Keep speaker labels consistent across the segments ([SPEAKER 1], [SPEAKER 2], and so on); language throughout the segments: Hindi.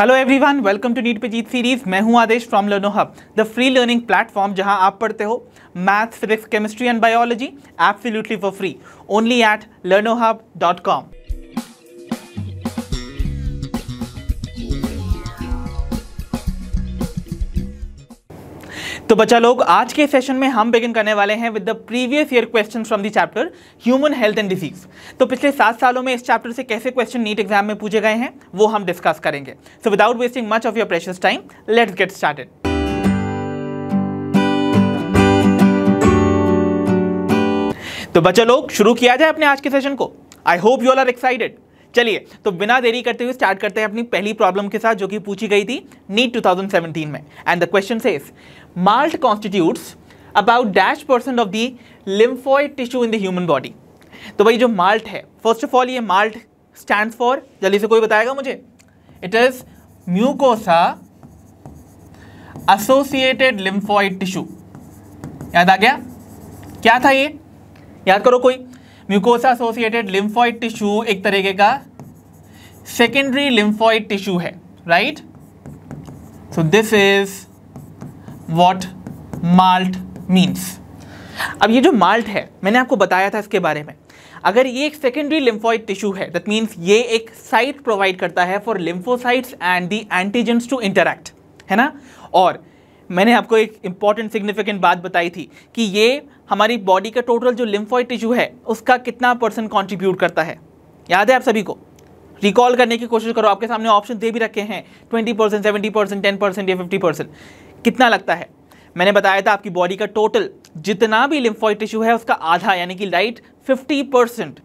[SPEAKER 1] Hello everyone welcome to NEET पे जीत सीरीज मैं हूं Aadesh from Learnohub the free learning platform जहां आप पढ़ते हो maths physics chemistry and biology absolutely for free only at Learnohub dot com तो बच्चा लोग आज के सेशन में हम बिगिन करने वाले हैं with the previous year question from the chapter human health and disease तो पिछले सात सालों में इस चैप्टर से कैसे क्वेश्चन नीट एग्जाम में पूछे गए हैं वो हम डिस्कस करेंगे so without wasting much of your precious time let's get started तो बच्चा लोग शुरू किया जाए अपने आज के सेशन को I hope you all are excited चलिए तो बिना देरी करते हुए स्टार्ट करते हैं अपनी पहली प्रॉब्लम के साथ जो कि पूछी गई थी नीट 2017 में and the question says MALT constitutes about dash percent of the lymphoid tissue in the human body तो भाई जो माल्ट है फर्स्ट ऑफ ऑल ये माल्ट स्टैंड फॉर जल्दी से कोई बताएगा मुझे it is mucosa associated lymphoid tissue याद आ गया क्या था ये याद करो कोई म्यूकोसा एसोसिएटेड लिम्फॉइड टिश्यू एक तरीके का सेकेंडरी लिम्फॉइड टिश्यू है right so this is what MALT means अब ये जो माल्ट है मैंने आपको बताया था इसके बारे में अगर ये एक सेकेंडरी लिम्फॉइड टिश्यू है दैट मीन्स ये एक साइट प्रोवाइड करता है for lymphocytes and the antigens to interact है ना और मैंने आपको एक इम्पॉर्टेंट सिग्निफिकेंट बात बताई थी कि ये हमारी बॉडी का टोटल जो लिम्फॉइड टिश्यू है उसका कितना परसेंट कॉन्ट्रीब्यूट करता है याद है आप सभी को रिकॉल करने की कोशिश करो आपके सामने ऑप्शन दे भी रखे हैं twenty percent seventy percent ten percent या फिफ्टी परसेंट कितना लगता है मैंने बताया था आपकी बॉडी का टोटल जितना भी लिम्फॉइड टिश्यू है उसका आधा यानी कि लाइट फिफ्टी परसेंट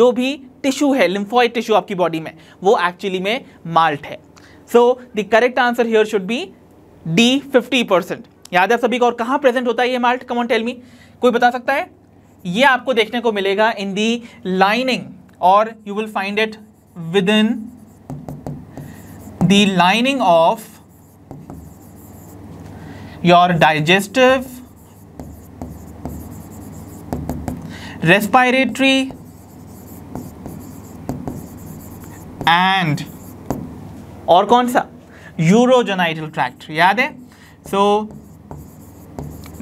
[SPEAKER 1] जो भी टिश्यू है लिम्फॉइड टिश्यू आपकी बॉडी में वो एक्चुअली में माल्ट है so the correct answer here should be D fifty percent याद है सभी को और कहाँ प्रेजेंट होता है ये माल्ट कमॉन टेल मी कोई बता सकता है ये आपको देखने को मिलेगा इन दी लाइनिंग और you will find it within the lining of your digestive respiratory and और कौन सा यूरोजोनाइटल ट्रैक्ट याद है so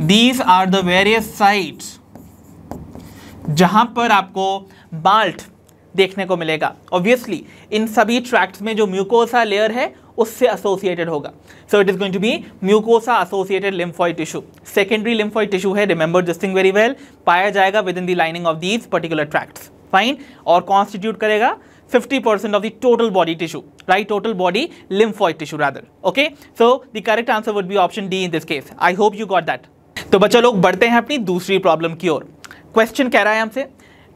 [SPEAKER 1] these are the various sites जहां पर आपको बाल्ट देखने को मिलेगा ऑब्वियसली इन सभी ट्रैक्ट्स में जो म्यूकोसा लेयर है उससे एसोसिएटेड होगा so it is going to be mucosa associated lymphoid tissue secondary lymphoid tissue है remember this thing very well पाया जाएगा within the lining of these particular tracts fine और कॉन्स्टिट्यूट करेगा 50% of the total body tissue, right? Total body lymphoid tissue rather, okay? So the correct answer would be option D in this case. I hope you got that. So, बच्चों लोग बढ़ते हैं अपनी दूसरी problem की ओर Question कह रहा है हमसे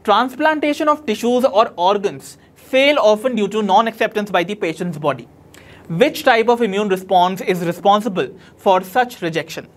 [SPEAKER 1] Transplantation of tissues or organs fail often due to non-acceptance by the patient's body. Which type of immune response is responsible for such rejection?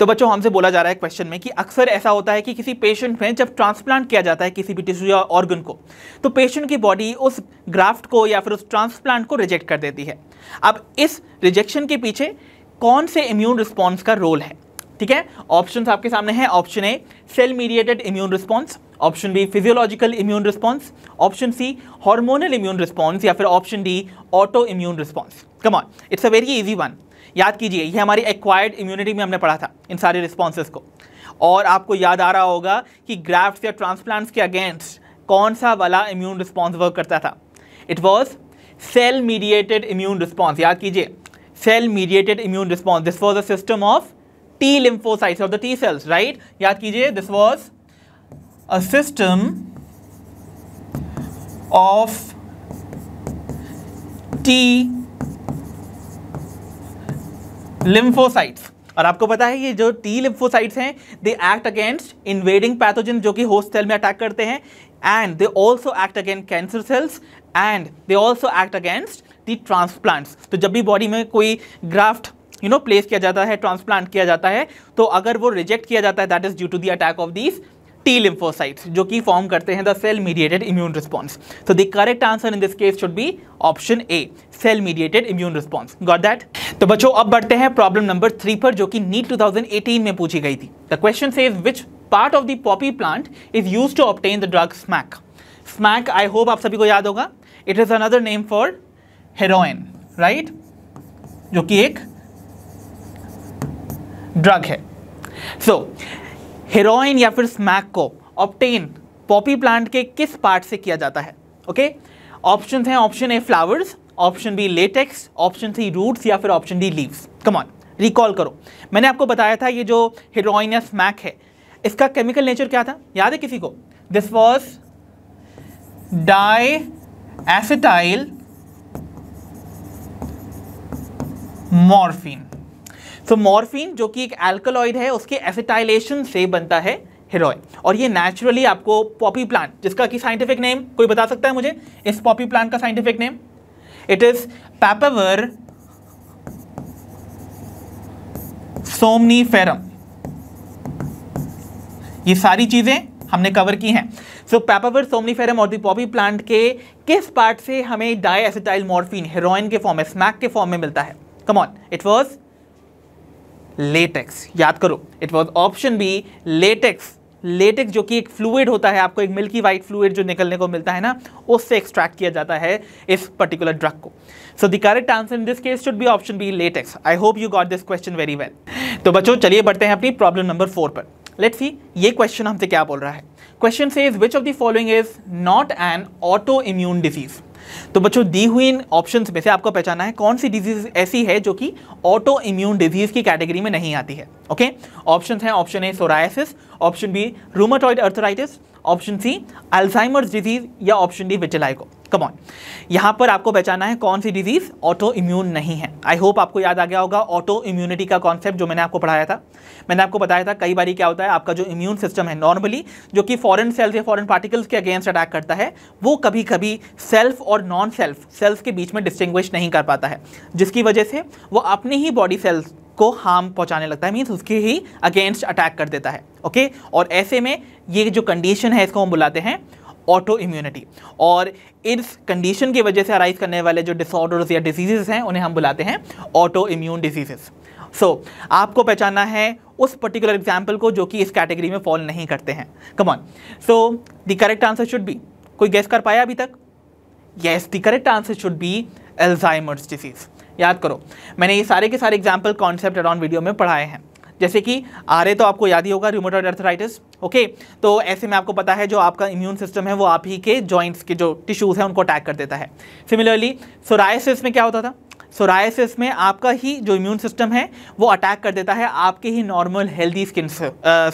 [SPEAKER 1] तो बच्चों हमसे बोला जा रहा है क्वेश्चन में कि अक्सर ऐसा होता है कि किसी पेशेंट में जब ट्रांसप्लांट किया जाता है किसी भी टिश्यू या ऑर्गन को तो पेशेंट की बॉडी उस ग्राफ्ट को या फिर उस ट्रांसप्लांट को रिजेक्ट कर देती है अब इस रिजेक्शन के पीछे कौन से इम्यून रिस्पॉन्स का रोल है ठीक है ऑप्शन आपके सामने हैं option A cell mediated immune response option B physiological immune response option C hormonal immune response या फिर option D auto immune response come on it's a very easy one याद कीजिए ये हमारी एक्वायर्ड इम्यूनिटी में हमने पढ़ा था इन सारे रिस्पॉन्सेज को और आपको याद आ रहा होगा कि ग्राफ्ट या ट्रांसप्लांट्स के अगेंस्ट कौन सा वाला इम्यून रिस्पॉन्स वर्क करता था it was cell mediated immune response याद कीजिए cell mediated immune response this was a system of T lymphocytes of the T cells right याद कीजिए this was a system of T lymphocytes और आपको पता है ये जो टी लिम्फोसाइट्स हैं they act against invading pathogen जो कि होस्ट सेल में अटैक करते हैं and they also act against cancer cells and they also act against the transplants तो जब भी बॉडी में कोई ग्राफ्ट यू नो प्लेस किया जाता है ट्रांसप्लांट किया जाता है तो अगर वो रिजेक्ट किया जाता है that is due to the attack of these T lymphocytes जो कि फॉर्म करते हैं the cell mediated immune response तो the correct answer in this case should be option A cell mediated immune response got that तो बच्चों अब बढ़ते हैं प्रॉब्लम नंबर थ्री पर जो कि नीट 2018 में पूछी गई थी the question says is which part of the poppy plant is use to obtain the drug smack smack I hope आप सभी को याद होगा it is another name for heroin right जो कि एक ड्रग है सो so, हेरोइन या फिर स्मैक को ऑप्टेन पॉपी प्लांट के किस पार्ट से किया जाता है ओके ऑप्शन हैं option A flowers option B latex option C roots या फिर option D leaves come on recall करो मैंने आपको बताया था ये जो हेरोइन या स्मैक है इसका केमिकल नेचर क्या था याद है किसी को this was diacetylmorphine so तो मॉर्फिन जो कि एक एल्कोलॉइड है उसके एसिटाइलेशन से बनता है हेरोइन और ये नेचुरली आपको पॉपी प्लांट जिसका कि साइंटिफिक नेम कोई बता सकता है मुझे इस पॉपी प्लांट का scientific name it is papaver somniferum ये सारी चीज़ें हमने कवर की हैं सो पैपावर सोमनीफेरम और दॉपी प्लांट के किस पार्ट से हमें डाई एसिटाइल मॉर्फिन हेरोइन के फॉर्म में स्मैक के फॉर्म में मिलता है कमॉन इट वॉज लेटेक्स याद करो it was option B latex latex जो कि एक फ्लूड होता है आपको एक मिल्की वाइट फ्लूड जो निकलने को मिलता है ना उससे एक्सट्रैक्ट किया जाता है इस पर्टिकुलर ड्रग को so the correct answer in this case should be option B latex I hope you got this question very well तो बच्चों चलिए बढ़ते हैं अपनी प्रॉब्लम नंबर फोर पर लेट सी ये क्वेश्चन हमसे क्या बोल रहा है question says is which of the following is not an autoimmune disease तो बच्चों दी हुई इन ऑप्शन में से आपको पहचाना है कौन सी डिजीज ऐसी है जो कि ऑटो इम्यून डिजीज की कैटेगरी में नहीं आती है ओके ऑप्शन है option A psoriasis option B rheumatoid arthritis option C Alzheimer's disease या option D vitiligo come on यहाँ पर आपको बचाना है कौन सी डिजीज़ ऑटो इम्यून नहीं है आई होप आपको याद आ गया होगा ऑटो इम्यूनिटी का कॉन्सेप्ट जो मैंने आपको पढ़ाया था मैंने आपको बताया था कई बार क्या होता है आपका जो इम्यून सिस्टम है नॉर्मली जो कि फॉरन सेल्स या फॉरन पार्टिकल्स के अगेंस्ट अटैक करता है वो कभी कभी सेल्फ और नॉन सेल्फ सेल्स के बीच में डिस्टिंग्विश नहीं कर पाता है जिसकी वजह से वो अपने ही बॉडी सेल्स को हार्म पहुंचाने लगता है मीन्स उसके ही अगेंस्ट अटैक कर देता है ओके और ऐसे में ये जो कंडीशन है इसको हम बुलाते हैं ऑटो इम्यूनिटी और इस कंडीशन की वजह से अराइज करने वाले जो डिसऑर्डर्स या डिजीजेज हैं उन्हें हम बुलाते हैं ऑटो इम्यून डिजीज़ सो आपको पहचानना है उस पर्टिकुलर एग्जाम्पल को जो कि इस कैटेगरी में फॉल नहीं करते हैं come on so the correct answer should be कोई गैस कर पाया अभी तक yes the correct answer should be Alzheimer's disease याद करो मैंने ये सारे के सारे एग्जाम्पल कॉन्सेप्ट अराउंड वीडियो में पढ़ाए हैं जैसे कि रहे तो आपको याद ही होगा रूमोटॉइड अर्थराइटिस ओके तो ऐसे में आपको पता है जो आपका इम्यून सिस्टम है वो आप ही के जॉइंट्स के जो टिश्यूज़ हैं उनको अटैक कर देता है सिमिलरली सोरायसिस में क्या होता था सोरायसिस में आपका ही जो इम्यून सिस्टम है वो अटैक कर देता है आपके ही normal healthy skin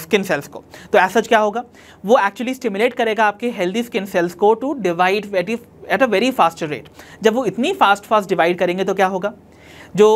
[SPEAKER 1] skin cells को तो ऐसा क्या होगा वो एक्चुअली स्टिमुलेट करेगा आपके हेल्दी स्किन सेल्स को to divide at a very fast rate जब वो इतनी फास्ट फास्ट डिवाइड करेंगे तो क्या होगा जो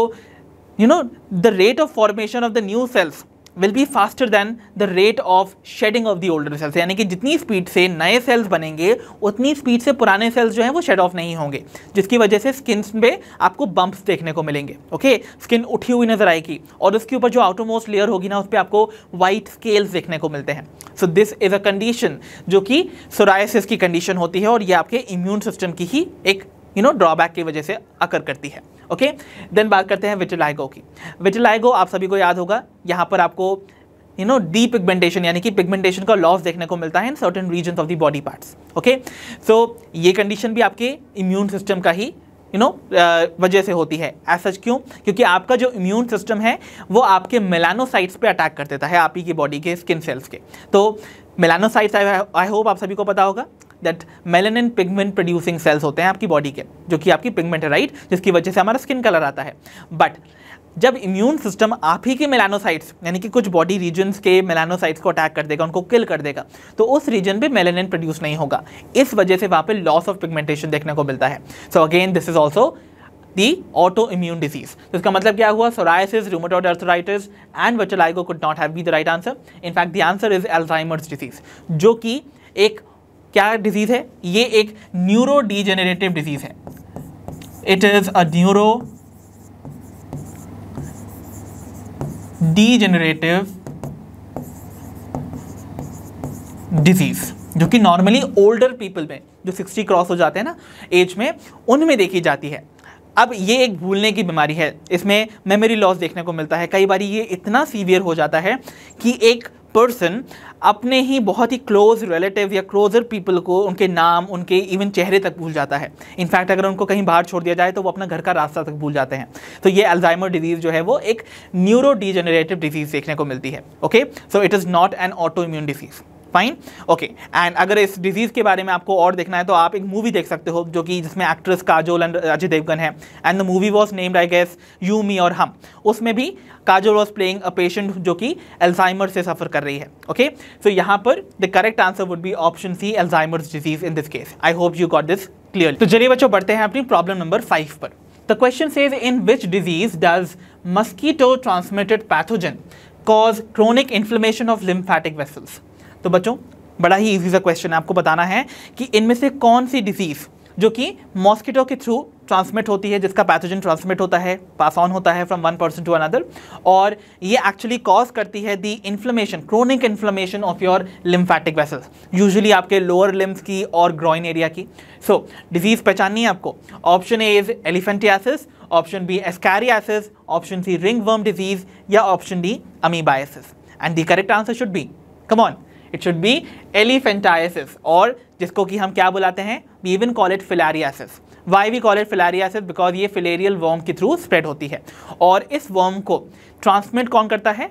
[SPEAKER 1] you know, the rate of formation of the new cells will be faster than the rate of shedding of the older cells यानी कि जितनी स्पीड से नए सेल्स बनेंगे उतनी स्पीड से पुराने सेल्स जो हैं वो शेड ऑफ नहीं होंगे जिसकी वजह से स्किन पे आपको बम्प्स देखने को मिलेंगे ओके स्किन उठी हुई नजर आएगी और उसके ऊपर जो आउटोमोस्ट लेयर होगी ना उस पर आपको वाइट स्केल्स देखने को मिलते हैं so this is a condition जो कि सोरायसिस की कंडीशन होती है और ये आपके इम्यून सिस्टम की ही एक यू नो ड्रॉबैक की वजह से अकर करती है ओके देन बात करते हैं विटिलाइगो की विटिलाइगो आप सभी को याद होगा यहाँ पर आपको यू नो डी पिगमेंटेशन यानी कि पिगमेंटेशन का लॉस देखने को मिलता है in certain region of the body parts okay so ये कंडीशन भी आपके इम्यून सिस्टम का ही यू नो वजह से होती है एज सच क्यों क्योंकि आपका जो इम्यून सिस्टम है वो आपके मेलानोसाइट्स पे अटैक कर देता है आप ही की बॉडी के स्किन सेल्स के तो मेलानोसाइट्स आई होप आप सभी को पता होगा that melanin pigment producing cells होते हैं आपकी बॉडी के जो कि आपकी पिगमेंट है राइट जिसकी वजह से हमारा स्किन कलर आता है बट जब इम्यून सिस्टम आप ही के मेलानोसाइट्स यानी कि कुछ बॉडी रीजन्स के मेलानोसाइट्स को अटैक कर देगा उनको किल कर देगा तो उस रीजन पे मेलेनिन प्रोड्यूस नहीं होगा इस वजह से वहाँ पे लॉस ऑफ पिगमेंटेशन देखने को मिलता है so again this is also the autoimmune disease तो इसका मतलब क्या हुआ psoriasis rheumatoid arthritis and vitiligo could not have be the right answer in fact the answer is Alzheimer's disease जो कि एक क्या डिजीज़ है ये एक न्यूरो डिजेनरेटिव डिजीज़ है it is a neurodegenerative disease जो कि नॉर्मली ओल्डर पीपल में जो 60 क्रॉस हो जाते हैं ना एज में उनमें देखी जाती है अब ये एक भूलने की बीमारी है इसमें मेमोरी लॉस देखने को मिलता है कई बार ये इतना सीवियर हो जाता है कि एक पर्सन अपने ही बहुत ही क्लोज रिलेटिव या क्लोजर पीपल को उनके नाम उनके इवन चेहरे तक भूल जाता है इनफैक्ट अगर उनको कहीं बाहर छोड़ दिया जाए तो वो अपना घर का रास्ता तक भूल जाते हैं तो ये अल्जाइमर डिजीज़ जो है वो एक न्यूरो डिजेनरेटिव डिजीज़ देखने को मिलती है okay so it is not an autoimmune disease fine okay and अगर इस डिजीज़ के बारे में आपको और देखना है तो आप एक मूवी देख सकते हो जो कि जिसमें एक्ट्रेस काजोल एंड अजय देवगन है and the movie was named I guess you me Aur Hum उसमें भी Kajol was playing a patient जो कि एल्जाइमर से सफ़र कर रही है ओके सो यहाँ पर the correct answer would be option C Alzheimer's disease in this case I hope you got this clear तो चलिए बच्चों बढ़ते हैं अपनी प्रॉब्लम नंबर फाइव पर the question says in which disease does mosquito transmitted pathogen cause chronic inflammation of lymphatic vessels तो बच्चों बड़ा ही ईजी सा क्वेश्चन है आपको बताना है कि इनमें से कौन सी डिजीज़ जो कि मॉस्किटो के थ्रू ट्रांसमिट होती है जिसका पैथोजन ट्रांसमिट होता है पास ऑन होता है from one person to another और ये एक्चुअली कॉज करती है the inflammation chronic inflammation of your lymphatic vessels usually आपके लोअर लिम्स की और ग्रॉइन एरिया की सो so, डिजीज़ पहचाननी है आपको option A is elephantiasis option B ascariasis option C ringworm disease या option D amoebiasis and the correct answer should be come on it should be elephantiasis और जिसको कि हम क्या बुलाते हैं we even call it filariasis why we call it filariasis because ये फिलेरियल वॉर्म के थ्रू स्प्रेड होती है और इस वॉर्म को ट्रांसमिट कौन करता है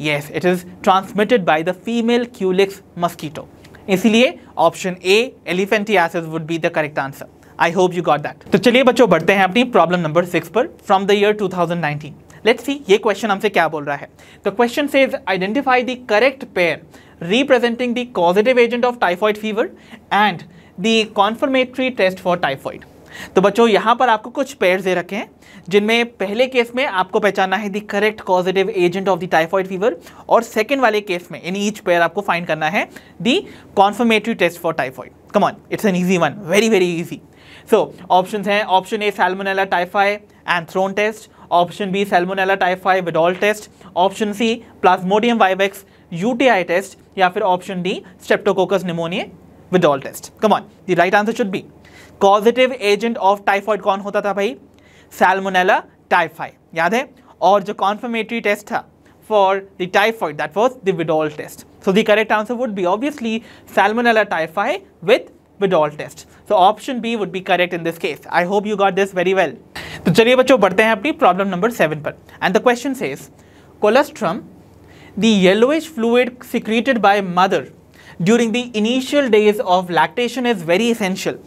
[SPEAKER 1] yes it is transmitted by the female culex mosquito इसीलिए option A elephantiasis would be the correct answer I hope you got that तो चलिए बच्चों बढ़ते हैं अपनी प्रॉब्लम नंबर सिक्स पर from the year 2019 let's see ये क्वेश्चन हमसे क्या बोल रहा है the question says identify the correct pair representing the causative agent of typhoid fever and the confirmatory test for typhoid. तो बच्चों यहाँ पर आपको कुछ पेयर दे रखे हैं जिनमें पहले केस में आपको पहचाना है the correct causative agent of the typhoid fever और सेकेंड वाले केस में इन ईच पेयर आपको फाइंड करना है the confirmatory test for typhoid come on it's an easy one very very easy so option हैं option A salmonella typhi anthrone test option B salmonella typhi Widal test option C plasmodium vivax UTI test या फिर option D streptococcus pneumoniae withdrawal test Come on, the right answer should be positive agent of typhoid कौन होता था भाई सैलमोनेला टाइफाइड याद है और जो कॉन्फर्मेटरी टेस्ट था for the typhoid that was the Widal test so the correct answer would be obviously salmonella typhi with Widal test so option B would be correct in this case I hope you got this very well तो चलिए बच्चों बढ़ते हैं अपनी प्रॉब्लम नंबर सेवन पर and the question says colostrum the yellowish fluid secreted by mother during the initial days of lactation is very essential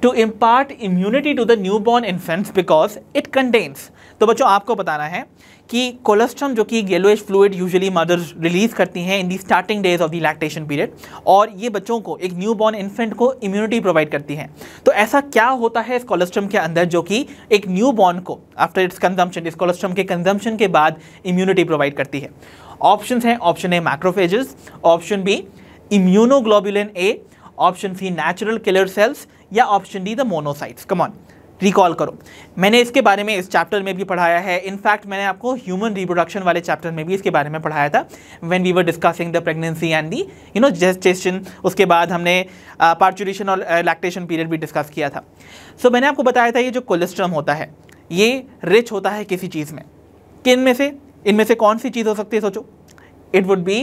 [SPEAKER 1] to impart immunity to the newborn infants because it contains तो बच्चों आपको बताना है कि कोलेस्ट्रम जो कि yellowish fluid usually mothers release करती हैं in the starting days of the lactation period और ये बच्चों को एक न्यू बॉर्न इन्फेंट को इम्यूनिटी प्रोवाइड करती हैं तो ऐसा क्या होता है इस कोलेस्ट्रम के अंदर जो कि एक न्यू बॉर्न को आफ्टर इट्स कंजम्पन इस कोलेस्ट्रम के कंजम्पन के बाद इम्यूनिटी प्रोवाइड करती है ऑप्शन हैं option A macrophages option B immunoglobulin A option C natural killer cells या option D the monocytes come on recall करो मैंने इसके बारे में इस चैप्टर में भी पढ़ाया है इनफैक्ट मैंने आपको ह्यूमन रिप्रोडक्शन वाले चैप्टर में भी इसके बारे में पढ़ाया था when we were discussing the pregnancy and the you know gestation उसके बाद हमने पार्चुरेशन uh, और लैक्टेशन uh, पीरियड भी डिस्कस किया था सो so, मैंने आपको बताया था ये जो कोलेस्ट्रम होता है ये रिच होता है किसी चीज़ में किन में से इनमें से कौन सी चीज़ हो सकती है सोचो it would be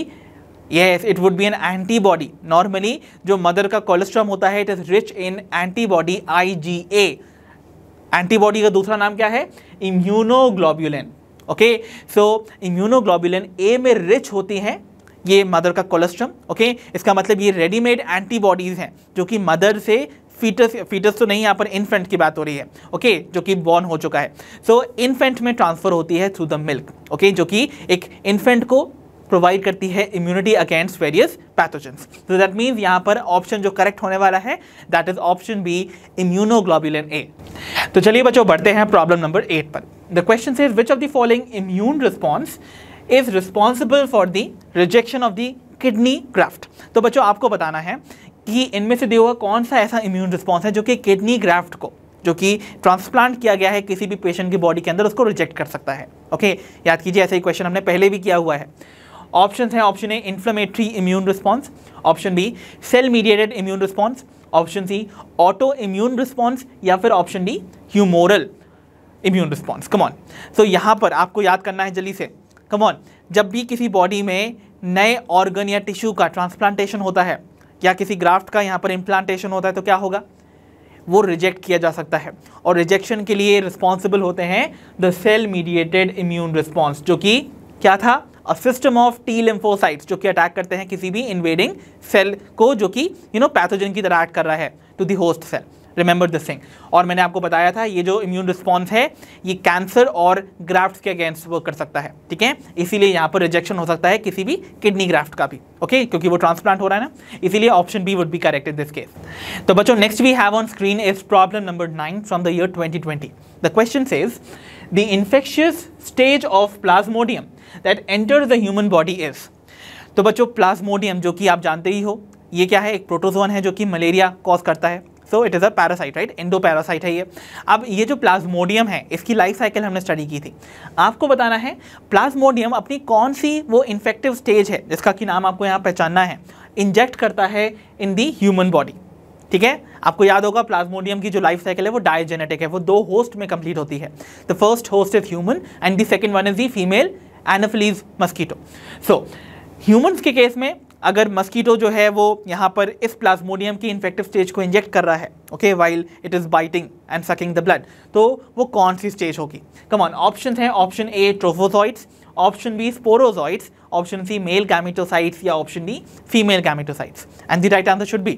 [SPEAKER 1] yes it would be an antibody normally जो मदर का कोलेस्ट्रॉम होता है it is rich in antibody I G A antibody का दूसरा नाम क्या है immunoglobulin okay so immunoglobulin A में रिच होती है ये मदर का कोलेस्ट्रम ओके okay? इसका मतलब ये रेडीमेड एंटीबॉडीज़ हैं जो कि मदर से फीटस फीटस तो नहीं यहाँ पर इन्फेंट की बात हो रही है ओके जो कि बॉर्न हो चुका है सो so, इन्फेंट में ट्रांसफर होती है थ्रू द मिल्क ओके जो कि एक इन्फेंट को प्रोवाइड करती है इम्यूनिटी अगेंस्ट वेरियस पैथोजेंस तो दैट मीन्स यहाँ पर ऑप्शन जो करेक्ट होने वाला है that is option B immunoglobulin A तो चलिए बच्चों बढ़ते हैं प्रॉब्लम नंबर एट पर the question is which of the following immune response is responsible for the rejection of the kidney graft तो बच्चों आपको बताना है कि इनमें से दिया हुआ कौन सा ऐसा इम्यून रिस्पॉन्स है जो कि किडनी ग्राफ्ट को जो कि ट्रांसप्लांट किया गया है किसी भी पेशेंट की बॉडी के अंदर उसको रिजेक्ट कर सकता है ओके याद कीजिए ऐसा ही क्वेश्चन हमने पहले भी किया हुआ है ऑप्शन है option A inflammatory immune response option B cell mediated immune response option C auto immune response या फिर option D humoral immune response come on so यहाँ पर आपको याद करना है जल्दी से कमॉन जब भी किसी बॉडी में नए ऑर्गन या टिश्यू का ट्रांसप्लांटेशन होता है या किसी ग्राफ्ट का यहाँ पर इम्प्लांटेशन होता है तो क्या होगा वो रिजेक्ट किया जा सकता है और रिजेक्शन के लिए रिस्पॉन्सिबल होते हैं the cell mediated immune response जो कि क्या था a system of T lymphocytes जो कि अटैक करते हैं किसी भी इन्वेडिंग सेल को जो कि यू नो पैथोजन की तरह एक्ट कर रहा है to the host cell remember this thing और मैंने आपको बताया था ये जो इम्यून रिस्पॉन्स है ये कैंसर और ग्राफ्ट के अगेंस्ट वर्क कर सकता है ठीक है इसीलिए यहाँ पर रिजेक्शन हो सकता है किसी भी किडनी ग्राफ्ट का भी ओके okay? क्योंकि वो ट्रांसप्लांट हो रहा है ना इसीलिए option B would be correct in this case तो बच्चों next we have on screen is problem number nine from the year twenty twenty the question is the infectious stage of plasmodium that enter the human body is तो बच्चों प्लाज्मोडियम जो कि आप जानते ही हो ये क्या है एक प्रोटोजोन है जो कि मलेरिया कॉज करता है so it is a parasite right endoparasite है ये अब ये जो प्लाज्मोडियम है इसकी लाइफ साइकिल हमने स्टडी की थी आपको बताना है प्लाज्मोडियम अपनी कौन सी वो इन्फेक्टिव स्टेज है जिसका कि नाम आपको यहाँ पहचानना है इंजेक्ट करता है इन दी ह्यूमन बॉडी ठीक है आपको याद होगा प्लाज्मोडियम की जो लाइफ साइकिल है वो डायजेनेटिक है वो दो होस्ट में कंप्लीट होती है the first host is human and the second one is the female anopheles mosquito so humans के केस में अगर मस्कीटो जो है वो यहाँ पर इस प्लाज्मोडियम की इन्फेक्टिव स्टेज को इंजेक्ट कर रहा है okay while it is biting and sucking the blood तो वो कौन सी स्टेज होगी कमान ऑप्शन है option A trophozoites option B sporozoites option C male gametocytes या option D female gametocytes and the right answer should be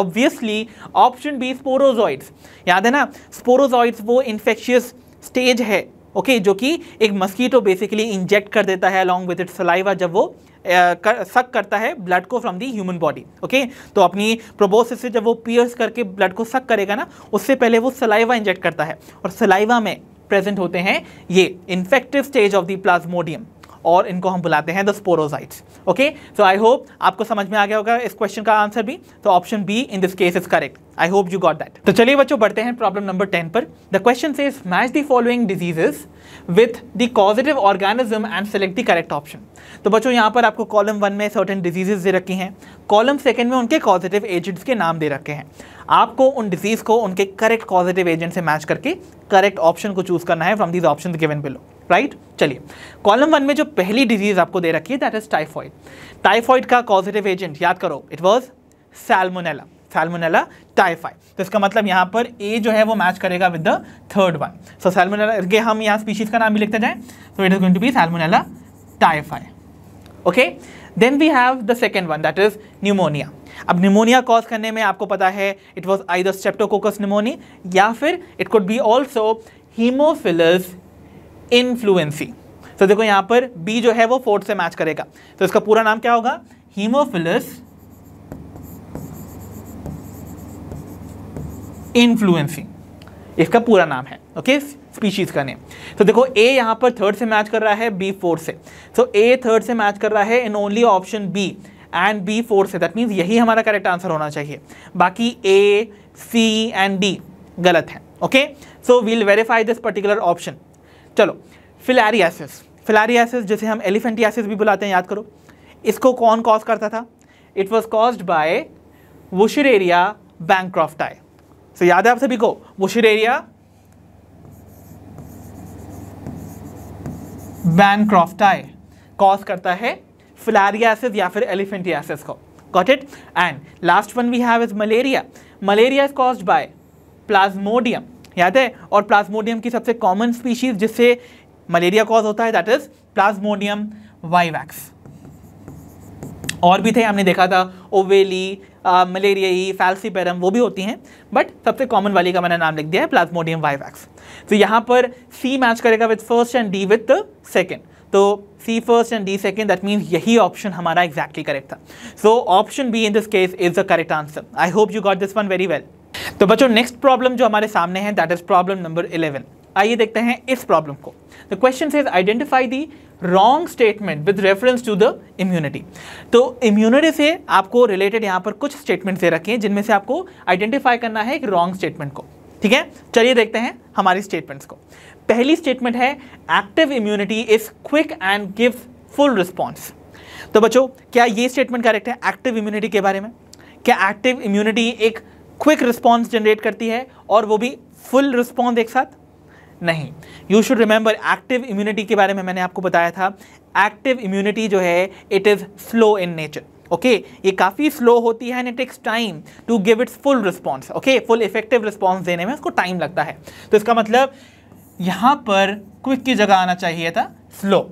[SPEAKER 1] obviously option B sporozoites याद है ना स्पोरोजॉइड्स वो इन्फेक्शियस स्टेज है ओके जो कि एक मस्कीटो बेसिकली इंजेक्ट कर देता है अलॉन्ग विद इट सलाइवा जब वो कर, सक करता है ब्लड को from the human body okay तो अपनी प्रोबोसिस से जब वो पियर्स करके ब्लड को सक करेगा ना उससे पहले वो सलाइवा इंजेक्ट करता है और सलाइवा में प्रेजेंट होते हैं ये infective stage of the plasmodium और इनको हम बुलाते हैं the sporocytes okay so I hope आपको समझ में आ गया होगा इस क्वेश्चन का आंसर भी तो option B in this case is correct I hope you got that तो चलिए बच्चों बढ़ते हैं प्रॉब्लम नंबर टेन पर the question is match the following diseases with the causative organism and select the correct option तो बच्चों यहाँ पर आपको कॉलम वन में सर्टन डिजीजेज दे रखी हैं कॉलम सेकेंड में उनके कॉजिटिव एजेंट्स के नाम दे रखे हैं आपको उन डिजीज़ को उनके करेक्ट कॉजिटिव एजेंट से मैच करके करेक्ट ऑप्शन को चूज़ करना है from these option given below right चलिए कॉलम वन में जो पहली डिजीज आपको दे रखी है दैट इज टाइफॉइड टाइफॉइड का पॉजिटिव एजेंट याद करो it was salmonella salmonella typhoid तो इसका मतलब यहाँ पर ए जो है वो मैच करेगा with the third one so salmonella के हम यहाँ स्पीशीज का नाम भी लिखते जाएं so it is going to be salmonella typhoid okay then we have the second one that is pneumonia अब न्यूमोनिया कॉज करने में आपको पता है it was I the streptococcus pneumoniae या फिर it could be also haemophilus influenzae तो देखो यहाँ पर बी जो है वो फोर्थ से मैच करेगा तो इसका पूरा नाम क्या होगा हीमोफिलस इन्फ्लुएंसी इसका पूरा नाम है ओके स्पीशीज का नेम तो देखो ए यहाँ पर थर्ड से मैच कर रहा है बी फोर्थ से सो ए थर्ड से मैच कर रहा है in only option B and B fourth से दैट मीन्स यही हमारा करेक्ट आंसर होना चाहिए बाकी ए सी एंड डी गलत है okay so we'll verify this particular option चलो फिलैरियासिस फिलैरियासिस जिसे हम एलिफेंटियासिस भी बुलाते हैं याद करो इसको कौन कॉज करता था it was caused by wuchereria bancrofti so याद है आप सभी को वुशरेरिया बैंक्रॉफ्टाई कॉज करता है फिलैरियासिस या फिर एलिफेंटियासिस को got it and last one we have is malaria malaria is caused by plasmodium याद है और प्लाज्मोडियम की सबसे कॉमन स्पीशीज जिससे मलेरिया कॉज होता है दैट इज प्लाज्मोडियम वाईवैक्स और भी थे हमने देखा था ओवेली मलेरियाई फैल्सीपेरम वो भी होती हैं बट सबसे कॉमन वाली का मैंने नाम लिख दिया है प्लाज्मोडियम वाईवैक्स तो यहाँ पर सी मैच करेगा with first and D with second तो C first and D second that means यही ऑप्शन हमारा एग्जैक्टली करेक्ट था so option B in this case is the correct answer I hope you got this one very well तो बच्चों नेक्स्ट प्रॉब्लम जो हमारे सामने है that is problem number eleven आइए देखते हैं इस प्रॉब्लम को the question is identify the wrong statement with reference to the immunity तो इम्यूनिटी से आपको रिलेटेड यहां पर कुछ स्टेटमेंट दे रखे हैं जिनमें से आपको आइडेंटिफाई करना है एक रॉन्ग स्टेटमेंट को ठीक है चलिए देखते हैं हमारी स्टेटमेंट्स को पहली स्टेटमेंट है active immunity is quick and give full response तो बच्चों क्या ये स्टेटमेंट करेक्ट है एक्टिव इम्यूनिटी के बारे में क्या एक्टिव इम्यूनिटी एक क्विक रिस्पॉन्स जनरेट करती है और वो भी फुल रिस्पॉन्स एक साथ नहीं you should remember active immunity के बारे में मैंने आपको बताया था एक्टिव इम्यूनिटी जो है it is slow in nature okay ये काफ़ी स्लो होती है and it takes time to give its full response okay full effective response देने में उसको टाइम लगता है तो इसका मतलब यहाँ पर क्विक की जगह आना चाहिए था slow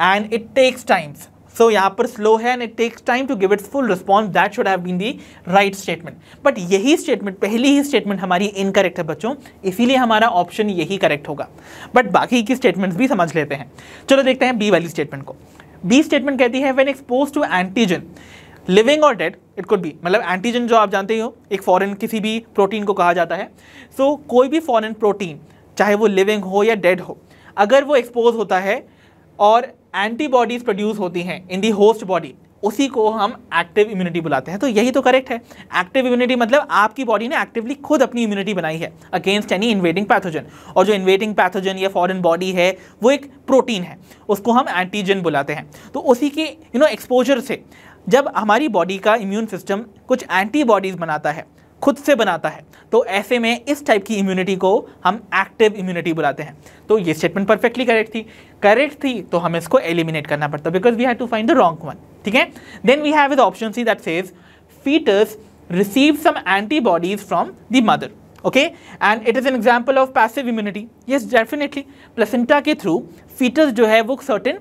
[SPEAKER 1] and it takes times so यहाँ पर स्लो है and it takes time to give its full response that should have been the right statement but यही स्टेटमेंट पहली ही स्टेटमेंट हमारी इनकरेक्ट है बच्चों इसीलिए हमारा ऑप्शन यही करेक्ट होगा बट बाकी की स्टेटमेंट्स भी समझ लेते हैं चलो देखते हैं बी वाली स्टेटमेंट को बी स्टेटमेंट कहती है when expose to antigen living और डेड इट कुड बी मतलब एंटीजन जो आप जानते हो एक फॉरन किसी भी प्रोटीन को कहा जाता है सो so, कोई भी फॉरन प्रोटीन चाहे वो लिविंग हो या डेड हो अगर वो एक्सपोज होता है और एंटीबॉडीज प्रोड्यूस होती हैं इन दी होस्ट बॉडी उसी को हम एक्टिव इम्यूनिटी बुलाते हैं तो यही तो करेक्ट है एक्टिव इम्यूनिटी मतलब आपकी बॉडी ने एक्टिवली खुद अपनी इम्यूनिटी बनाई है अगेंस्ट एनी इन्वेडिंग पैथोजन और जो इन्वेडिंग पैथोजन या फॉरेन बॉडी है वो एक प्रोटीन है उसको हम एंटीजन बुलाते हैं तो उसी के यू नो एक्सपोजर से जब हमारी बॉडी का इम्यून सिस्टम कुछ एंटीबॉडीज़ बनाता है खुद से बनाता है तो ऐसे में इस टाइप की इम्यूनिटी को हम एक्टिव इम्यूनिटी बुलाते हैं तो ये स्टेटमेंट परफेक्टली करेक्ट थी करेक्ट थी तो हमें इसको एलिमिनेट करना पड़ता because we have to find the wrong one ठीक है then we have is option C that says foetuses receive some antibodies from the mother okay and it is an example of passive immunity yes definitely placenta के थ्रू फीटर्स जो है वो certain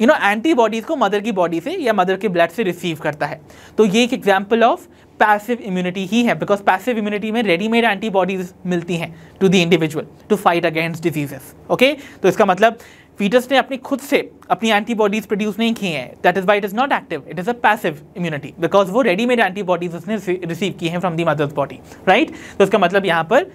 [SPEAKER 1] यू नो एंटीबॉडीज़ को मदर की बॉडी से या मदर के ब्लड से रिसीव करता है तो ये एक एग्जाम्पल ऑफ पैसिव इम्यूनिटी ही है बिकॉज पैसिव इम्यूनिटी में रेडीमेड एंटीबॉडीज मिलती हैं to the individual to fight against diseases okay तो इसका मतलब फीटस ने अपनी खुद से अपनी एंटीबॉडीज प्रोड्यूस नहीं की हैं that is why it is not active it is a passive immunity because वो रेडीमेड एंटीबॉडीज उसने रिसीव की हैं from the mother's body right तो इसका मतलब यहाँ पर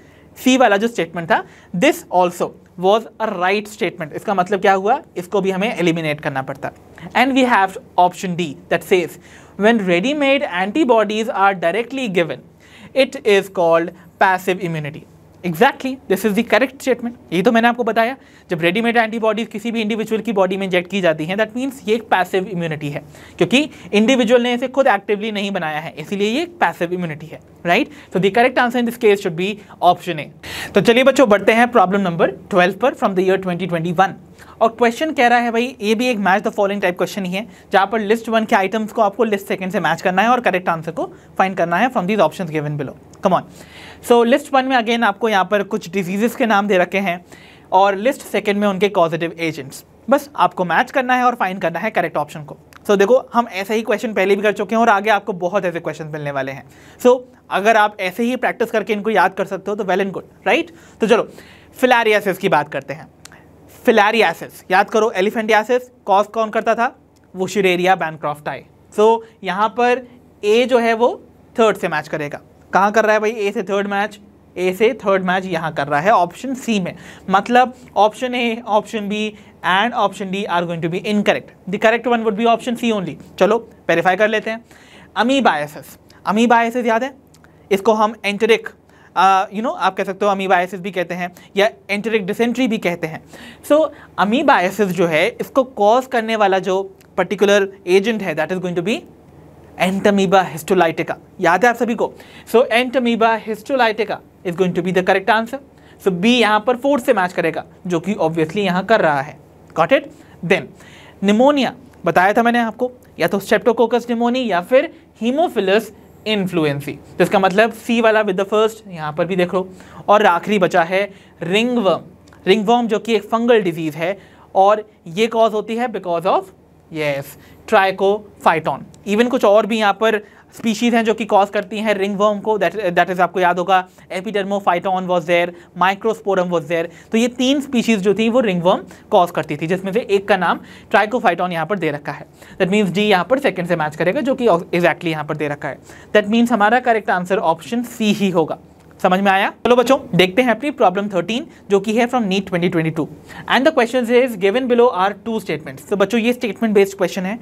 [SPEAKER 1] सी वाला जो स्टेटमेंट था this also was a right statement इसका मतलब क्या हुआ इसको भी हमें एलिमिनेट करना पड़ता and we have option D that says when ready-made antibodies are directly given. It is called passive immunity. Exactly this is the correct statement यही तो मैंने आपको बताया जब रेडीमेड एंटीबॉडीज किसी भी इंडिविजुअल की बॉडी में इंजेक्ट की जाती हैं दैट मीन्स ये एक पैसिव इम्यूनिटी है क्योंकि इंडिविजुअल ने इसे खुद एक्टिवली नहीं बनाया है इसीलिए ये एक पैसिव इम्यूनिटी है right so the correct answer in this case should be option A तो चलिए बच्चों बढ़ते हैं प्रॉब्लम नंबर ट्वेल्व पर from the year twenty twenty one और क्वेश्चन कह रहा है भाई ये भी एक match the following type question ही है जहाँ पर लिस्ट वन के आइटम्स को आपको लिस्ट सेकंड से मैच करना है और करेक्ट आंसर को फाइंड करना है from these option given below on so list one में अगेन आपको यहाँ पर कुछ डिजीजेस के नाम दे रखे हैं और लिस्ट सेकेंड में उनके कॉजिटिव एजेंट्स बस आपको मैच करना है और फाइन करना है करेक्ट ऑप्शन को सो so, देखो हम ऐसे ही क्वेश्चन पहले भी कर चुके हैं और आगे आपको बहुत ऐसे क्वेश्चन मिलने वाले हैं सो so, अगर आप ऐसे ही प्रैक्टिस करके इनको याद कर सकते हो तो वेल एंड गुड राइट तो चलो फिलारियासिस की बात करते हैं फिलारियासिस याद करो एलिफेंटियासिस कॉज कौन करता था वो शुरेरिया बैनक्रॉफ्ट आए सो यहाँ पर ए जो है वो थर्ड से मैच करेगा कहाँ कर रहा है भाई ए से थर्ड मैच ए से थर्ड मैच यहाँ कर रहा है ऑप्शन सी में मतलब option A option B and option D are going to be incorrect the correct one would be option C only चलो वेरीफाई कर लेते हैं अमी बायसेस अमी बायसेस याद है इसको हम एंटरिक यू नो आप कह सकते हो अमी बायसेस भी कहते हैं या एंटरिक डिसेंट्री भी कहते हैं सो अमी बायसेस जो है इसको कॉज करने वाला जो पर्टिकुलर एजेंट है that is going to be entamoeba histolytica याद है आप सभी को so entamoeba histolytica is going to be the correct answer so B यहाँ पर फोर्थ से मैच करेगा जो कि ऑब्वियसली यहाँ कर रहा है गॉट इट देन निमोनिया बताया था मैंने आपको या तो स्टेप्टोकोकस निमोनी या फिर हीमोफिलस इन्फ्लुएंसी तो इसका मतलब सी वाला विद द फर्स्ट यहाँ पर भी देख लो और आखिरी बचा है रिंगवर्म रिंगवर्म जो कि एक फंगल डिजीज़ है और ये कॉज होती है because of yes trichophyton even कुछ और भी यहाँ पर स्पीशीज़ हैं जो कि कॉज करती हैं रिंग वर्म को दैट दैट इज़ आपको याद होगा epidermophyton was there microsporum was there तो ये तीन स्पीशीज़ जो थी वो रिंग वर्म कॉज करती थी जिसमें से एक का नाम ट्राइकोफाइटॉन यहाँ पर दे रखा है दैट मीन्स डी यहाँ पर सेकेंड से मैच करेगा जो कि एग्जैक्टली यहाँ पर दे रखा है दैट मीन्स हमारा करेक्ट आंसर ऑप्शन सी ही होगा समझ में आया चलो बच्चों देखते हैं अपनी प्रॉब्लम 13 जो कि है from NEET 2022 and the question is given below are two statements तो बच्चों ये स्टेटमेंट बेस्ड क्वेश्चन है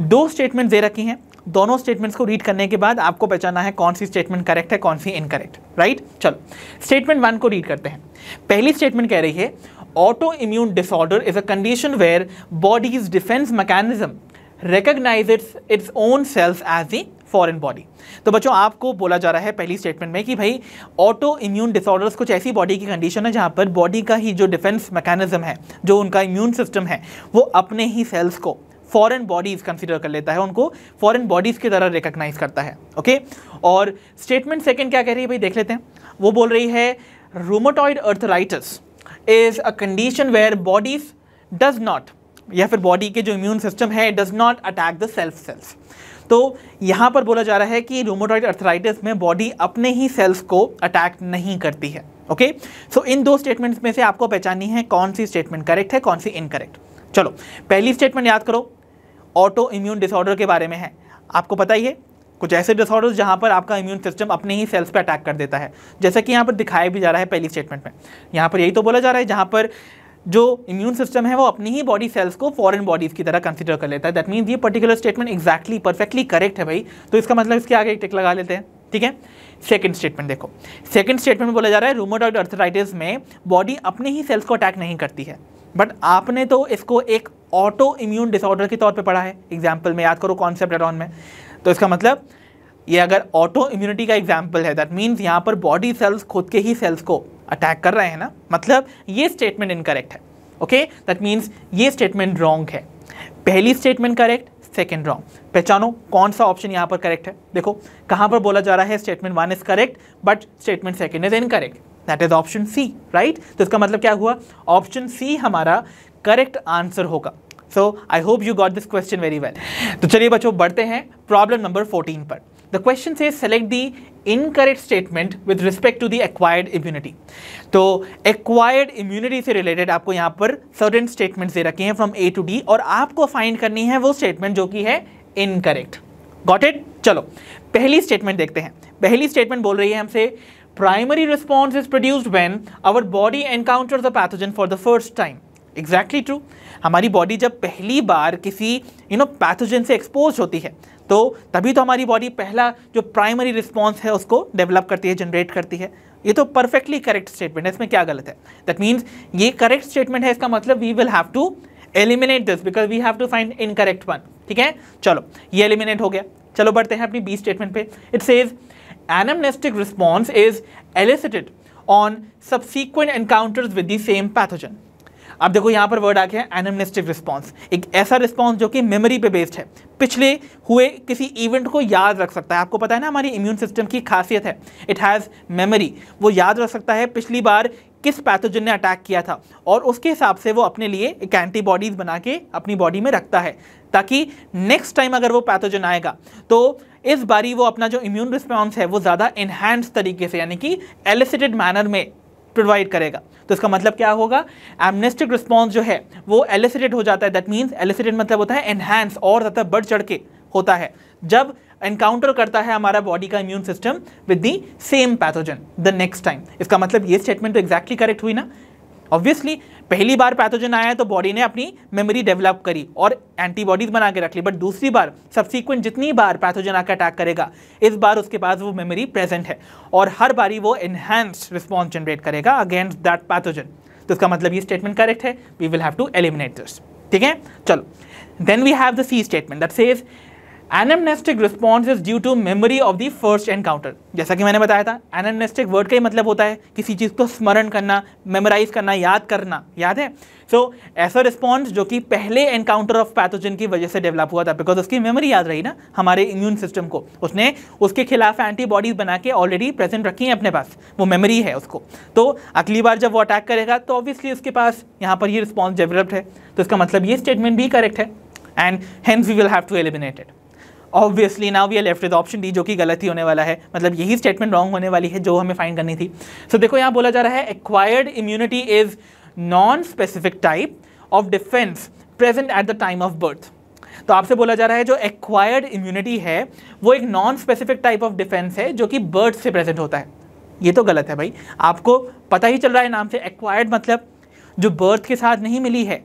[SPEAKER 1] दो स्टेटमेंट दे रखी हैं दोनों स्टेटमेंट्स को रीड करने के बाद आपको पहचाना है कौन सी स्टेटमेंट करेक्ट है कौन सी इनकरेक्ट राइट चलो स्टेटमेंट वन को रीड करते हैं पहली स्टेटमेंट कह रही है autoimmune disorder is a condition where body's defence mechanism recognise its its own cells as a foreign body तो बच्चों आपको बोला जा रहा है पहली स्टेटमेंट में कि भाई ऑटो इम्यून डिसऑर्डर्स कुछ ऐसी बॉडी की कंडीशन है जहाँ पर बॉडी का ही जो डिफेंस मैकेनिज्म है जो उनका इम्यून सिस्टम है वो अपने ही सेल्स को फॉरेन बॉडीज़ कंसिडर कर लेता है उनको फॉरेन बॉडीज़ की तरह रिकग्नाइज करता है ओके और स्टेटमेंट सेकेंड क्या कह रही है भाई देख लेते हैं वो बोल रही है rheumatoid arthritis is a condition where body's does not या फिर बॉडी के जो इम्यून सिस्टम है does not attack the self cells तो यहाँ पर बोला जा रहा है कि रोमोटॉइड अर्थराइटिस में बॉडी अपने ही सेल्स को अटैक नहीं करती है ओके सो so, इन दो स्टेटमेंट्स में से आपको पहचाननी है कौन सी स्टेटमेंट करेक्ट है कौन सी इनकरेक्ट चलो पहली स्टेटमेंट याद करो ऑटो इम्यून डिसऑर्डर के बारे में है आपको पता ही है कुछ ऐसे डिसऑर्डर्स जहाँ पर आपका इम्यून सिस्टम अपने ही सेल्स पर अटैक कर देता है जैसे कि यहाँ पर दिखाया भी जा रहा है पहली स्टेटमेंट में यहाँ पर यही तो बोला जा रहा है जहाँ पर जो इम्यून सिस्टम है वो अपनी ही बॉडी सेल्स को फॉरेन बॉडीज़ की तरह कंसिडर कर लेता है दैट मीन्स ये particular statement exactly perfectly correct है भाई तो इसका मतलब इसके आगे एक टिक लगा लेते हैं ठीक है सेकंड स्टेटमेंट देखो सेकंड स्टेटमेंट में बोला जा रहा है रूमोटॉइड अर्थराइटिस में बॉडी अपने ही सेल्स को अटैक नहीं करती है बट आपने तो इसको एक ऑटो इम्यून डिसऑर्डर के तौर पे पढ़ा है एग्जाम्पल में याद करो कॉन्सेप्ट एडॉन में तो इसका मतलब ये अगर ऑटो इम्यूनिटी का एग्जाम्पल है दैट मीन्स यहाँ पर बॉडी सेल्स खुद के ही सेल्स को अटैक कर रहे हैं ना मतलब ये स्टेटमेंट इनकरेक्ट है ओके दैट मीन्स ये स्टेटमेंट रॉन्ग है पहली स्टेटमेंट करेक्ट सेकेंड रॉन्ग पहचानो कौन सा ऑप्शन यहाँ पर करेक्ट है देखो कहाँ पर बोला जा रहा है statement one is correct but statement second is incorrect that is option C right तो इसका मतलब क्या हुआ ऑप्शन सी हमारा करेक्ट आंसर होगा so I hope you got this question very well तो चलिए बच्चों बढ़ते हैं प्रॉब्लम नंबर फोर्टीन पर द क्वेश्चन से select the incorrect statement with respect to the acquired immunity तो एक्वायर्ड इम्यूनिटी से रिलेटेड आपको यहाँ पर सर्टन स्टेटमेंट दे रखे हैं फ्रॉम ए टू डी और आपको फाइंड करनी है वो स्टेटमेंट जो कि है इनकरेक्ट गॉट इट चलो पहली स्टेटमेंट देखते हैं पहली स्टेटमेंट बोल रही है हमसे primary response is produced when our body encounter the pathogen for the first time exactly true हमारी बॉडी जब पहली बार किसी यू नो पैथोजन से एक्सपोज होती है तो तभी तो हमारी बॉडी पहला जो प्राइमरी रिस्पॉन्स है उसको डेवलप करती है जनरेट करती है ये तो परफेक्टली करेक्ट स्टेटमेंट है इसमें क्या गलत है दैट मीन्स ये करेक्ट स्टेटमेंट है इसका मतलब we will have to eliminate this because we have to find correct one ठीक है चलो ये एलिमिनेट हो गया चलो बढ़ते हैं अपनी बी स्टेटमेंट पे it says anamnestic response is elicited on subsequent encounters with the same pathogen अब देखो यहाँ पर वर्ड आ गया है रिस्पॉन्स एक ऐसा रिस्पॉन्स जो कि मेमोरी पे बेस्ड है पिछले हुए किसी इवेंट को याद रख सकता है आपको पता है ना हमारी इम्यून सिस्टम की खासियत है इट हैज़ मेमोरी वो याद रख सकता है पिछली बार किस पैथोजन ने अटैक किया था और उसके हिसाब से वो अपने लिए एक एंटीबॉडीज़ बना के अपनी बॉडी में रखता है ताकि नेक्स्ट टाइम अगर वो पैथोजन आएगा तो इस बारी वो अपना जो इम्यून रिस्पॉन्स है वो ज़्यादा इन्हेंस तरीके से यानी कि एलिसिटेड मैनर में प्रोवाइड करेगा तो इसका मतलब क्या होगा एमनेस्टिक रिस्पॉन्स जो है वो एलिसिटेड हो जाता है दैट मीन्स एलिसिटेड मतलब होता है एनहैंस और ज़्यादा बढ़ चढ़ के होता है जब एनकाउंटर करता है हमारा बॉडी का immune system with the same pathogen the next time इसका मतलब ये स्टेटमेंट तो एग्जैक्टली exactly करेक्ट हुई ना ऑब्वियसली पहली बार पैथोजन आया है तो बॉडी ने अपनी मेमोरी डेवलप करी और एंटीबॉडीज बना के रख ली बट दूसरी बार सब्सिक्वेंट जितनी बार पैथोजन आकर अटैक करेगा इस बार उसके पास वो मेमोरी प्रेजेंट है और हर बारी वो एनहेंस्ड रिस्पॉन्स जनरेट करेगा अगेंस्ट दैट पैथोजन तो इसका मतलब ये स्टेटमेंट करेक्ट है we will have to eliminate this ठीक है चलो then we have the C statement that says anamnestic response is due to memory of the first encounter जैसा कि मैंने बताया था एनमनेस्टिक वर्ड का ही मतलब होता है किसी चीज़ को स्मरण करना मेमोराइज करना याद करना याद है सो so, ऐसा रिस्पॉन्स जो कि पहले एनकाउंटर ऑफ पैथोजन की वजह से डेवलप हुआ था बिकॉज उसकी मेमोरी याद रही ना हमारे इम्यून सिस्टम को उसने उसके खिलाफ एंटीबॉडीज बना के ऑलरेडी प्रेजेंट रखी हैं अपने पास वो मेमोरी है उसको तो अगली बार जब वो अटैक करेगा तो ऑब्वियसली उसके पास यहाँ पर ये रिस्पॉन्स डेवलप्ड है तो इसका मतलब ये स्टेटमेंट भी करेक्ट है and hence we will have to eliminated obviously now we are left with option D जो कि गलत ही होने वाला है मतलब यही स्टेटमेंट रॉन्ग होने वाली है जो हमें फाइंड करनी थी सो so, देखो यहाँ बोला जा रहा है acquired immunity is non specific type of defence present at the time of birth तो आपसे बोला जा रहा है जो एक्वायर्ड इम्यूनिटी है वो एक non specific type of defence है जो कि बर्थ से प्रेजेंट होता है ये तो गलत है भाई आपको पता ही चल रहा है नाम से एक्वायर्ड मतलब जो बर्थ के साथ नहीं मिली है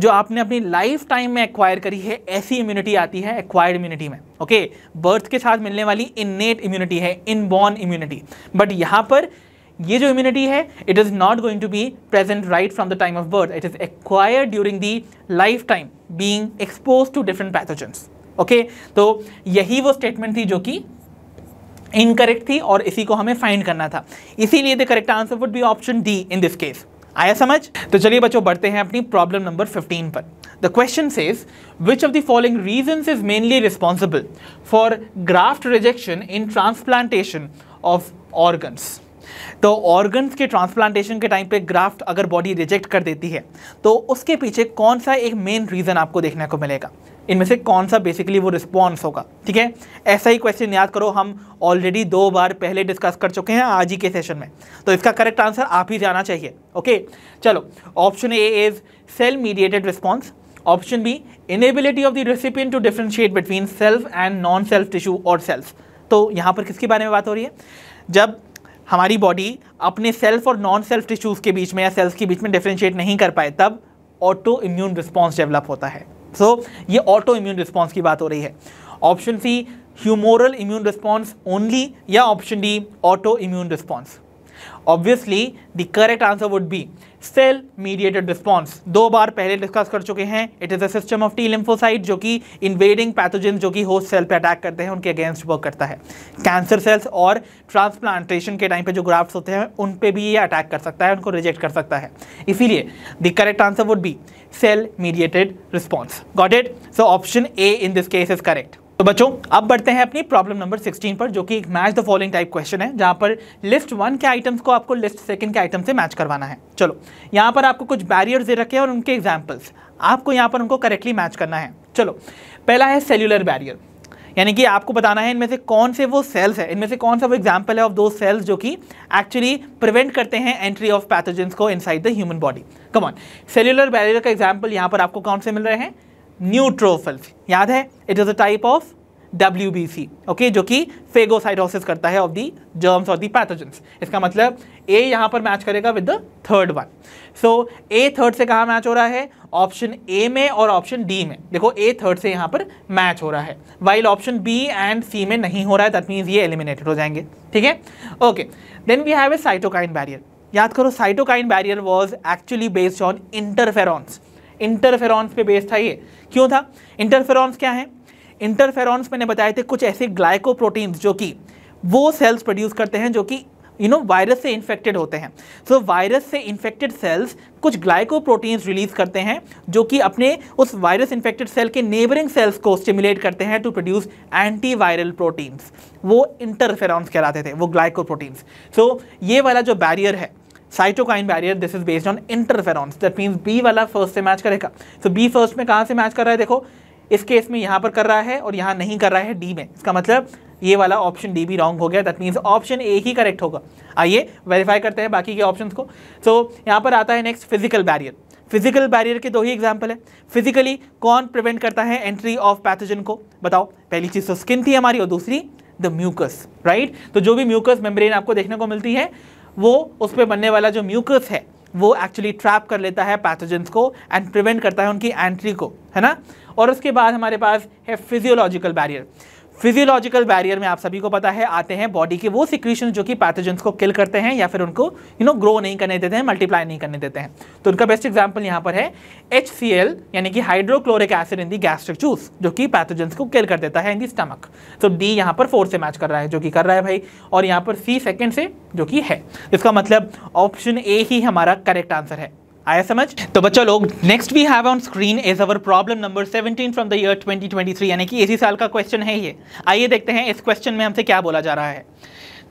[SPEAKER 1] जो आपने अपनी लाइफ टाइम में एक्वायर करी है ऐसी इम्यूनिटी आती है एक्वायर्ड इम्यूनिटी में ओके बर्थ के साथ मिलने वाली इननेट इम्यूनिटी है इनबॉर्न इम्यूनिटी बट यहाँ पर ये जो इम्यूनिटी है it is not going to be present right from the time of birth it is acquired during the lifetime being expose to different pathogens okay तो यही वो स्टेटमेंट थी जो कि इनकरेक्ट थी और इसी को हमें फाइंड करना था इसीलिए the correct answer would be option D in this case आया समझ तो चलिए बच्चों बढ़ते हैं अपनी प्रॉब्लम नंबर 15 पर the question says which of the following reason is mainly responsible for graft rejection in transplantation of organs तो ऑर्गन्स के ट्रांसप्लांटेशन के टाइम पे ग्राफ्ट अगर बॉडी रिजेक्ट कर देती है तो उसके पीछे कौन सा एक मेन रीज़न आपको देखने को मिलेगा इनमें से कौन सा बेसिकली वो रिस्पॉन्स होगा ठीक है ऐसा ही क्वेश्चन याद करो हम ऑलरेडी दो बार पहले डिस्कस कर चुके हैं आज ही के सेशन में तो इसका करेक्ट आंसर आप ही जाना चाहिए ओके चलो option A is cell mediated response option B inability of the recipient to differentiate between self and non self tissue और सेल्फ तो यहाँ पर किसके बारे में बात हो रही है जब हमारी बॉडी अपने सेल्फ और नॉन सेल्फ टिश्यूज़ के बीच में या सेल्स के बीच में डिफ्रेंशिएट नहीं कर पाए तब ऑटो इम्यून रिस्पॉन्स डेवलप होता है सो so, ये ऑटो इम्यून रिस्पॉन्स की बात हो रही है option C humoral immune response only या option D auto immune response obviously the correct answer would be cell mediated response दो बार पहले डिस्कस कर चुके हैं it is a system of T lymphocyte जो कि इन्वेडिंग पैथोजन जो कि होस्ट सेल पे अटैक करते हैं उनके अगेंस्ट वर्क करता है कैंसर सेल्स और ट्रांसप्लांटेशन के टाइम पे जो ग्राफ्ट होते हैं उन पे भी ये अटैक कर सकता है उनको रिजेक्ट कर सकता है इसीलिए the correct answer would be cell mediated response got it so option A in this case is correct तो बच्चों अब बढ़ते हैं अपनी प्रॉब्लम नंबर 16 पर जो कि एक match the following type question है जहां पर लिस्ट वन के आइटम्स को आपको लिस्ट सेकंड के आइटम से मैच करवाना है चलो यहां पर आपको कुछ बैरियर्स दे रखे हैं और उनके एग्जाम्पल्स आपको यहां पर उनको करेक्टली मैच करना है चलो पहला है सेल्यूलर बैरियर यानी कि आपको बताना है इनमें से कौन से वो सेल्स है इनमें से कौन सा वो एग्जाम्पल है ऑफ दो सेल्स जो कि एक्चुअली प्रिवेंट करते हैं एंट्री ऑफ पैथोजेंस को inside the human body come on cellular barrier का एग्जाम्पल यहाँ पर आपको कौन से मिल रहे हैं न्यूट्रोफिल याद है it is a type of W B C okay जो कि फेगोसाइटोसिस करता है ऑफ दी जर्म्स और दी पैथोजेंस इसका मतलब ए यहाँ पर मैच करेगा with the third one so A third से कहाँ मैच हो रहा है ऑप्शन ए में और ऑप्शन डी में देखो ए थर्ड से यहाँ पर मैच हो रहा है while option B and C में नहीं हो रहा है दैट मीन्स ये एलिमिनेटेड हो जाएंगे ठीक है okay then we have a cytokine barrier याद करो cytokine barrier was actually based on interferons interferons पे बेस्ड था ये क्यों था इंटरफेरॉन्स क्या है इंटरफेरॉन्स मैंने बताए थे कुछ ऐसे ग्लाइकोप्रोटीन्स जो कि वो सेल्स प्रोड्यूस करते हैं जो कि यू नो वायरस से इन्फेक्टेड होते हैं सो so, वायरस से इन्फेक्टेड सेल्स कुछ ग्लाइकोप्रोटीन्स रिलीज करते हैं जो कि अपने उस वायरस इन्फेक्टेड सेल के नेबरिंग सेल्स को स्टिमुलेट करते हैं to produce anti viral proteins वो इंटरफेरॉन्स कहलाते थे वो ग्लाइकोप्रोटीन्स सो so, ये वाला जो बैरियर है cytokine barrier this is based on interferons that means B वाला फर्स्ट से मैच करेगा सो बी फर्स्ट में कहाँ से मैच कर रहा है देखो इस केस में यहाँ पर कर रहा है और यहाँ नहीं कर रहा है डी में इसका मतलब ये वाला ऑप्शन डी भी रॉन्ग हो गया दैट मीन्स ऑप्शन ए ही करेक्ट होगा आइए वेरीफाई करते हैं बाकी के ऑप्शन को सो so, यहाँ पर आता है next physical barrier physical barrier के दो ही एग्जाम्पल है फिजिकली कौन प्रिवेंट करता है एंट्री ऑफ पैथोजन को बताओ पहली चीज़ तो स्किन थी हमारी और दूसरी द म्यूकस राइट तो जो भी म्यूकस मेम्ब्रेन आपको देखने को मिलती है वो उस पर बनने वाला जो म्यूकस है वो एक्चुअली ट्रैप कर लेता है पैथोजेंस को एंड प्रिवेंट करता है उनकी एंट्री को है ना और उसके बाद हमारे पास है फिजियोलॉजिकल बैरियर फिजियोलॉजिकल बैरियर में आप सभी को पता है आते हैं बॉडी के वो सिक्रीशन जो कि पैथोजेंस को किल करते हैं या फिर उनको यू नो ग्रो नहीं करने देते हैं मल्टीप्लाई नहीं करने देते हैं तो उनका बेस्ट एग्जाम्पल यहाँ पर है एच यानी कि hydrochloric acid in the gastric juice जो कि पैथोजेंस को किल कर देता है इन दी स्टमक तो डी यहाँ पर फोर से मैच कर रहा है जो कि कर रहा है भाई और यहाँ पर सी सेकेंड से जो कि है इसका मतलब ऑप्शन ए ही हमारा करेक्ट आंसर है आया समझ तो बच्चों लोग next we have on screen is our problem number 17 from the year 2023 यानी कि इसी साल का क्वेश्चन है ये आइए देखते हैं इस क्वेश्चन में हमसे क्या बोला जा रहा है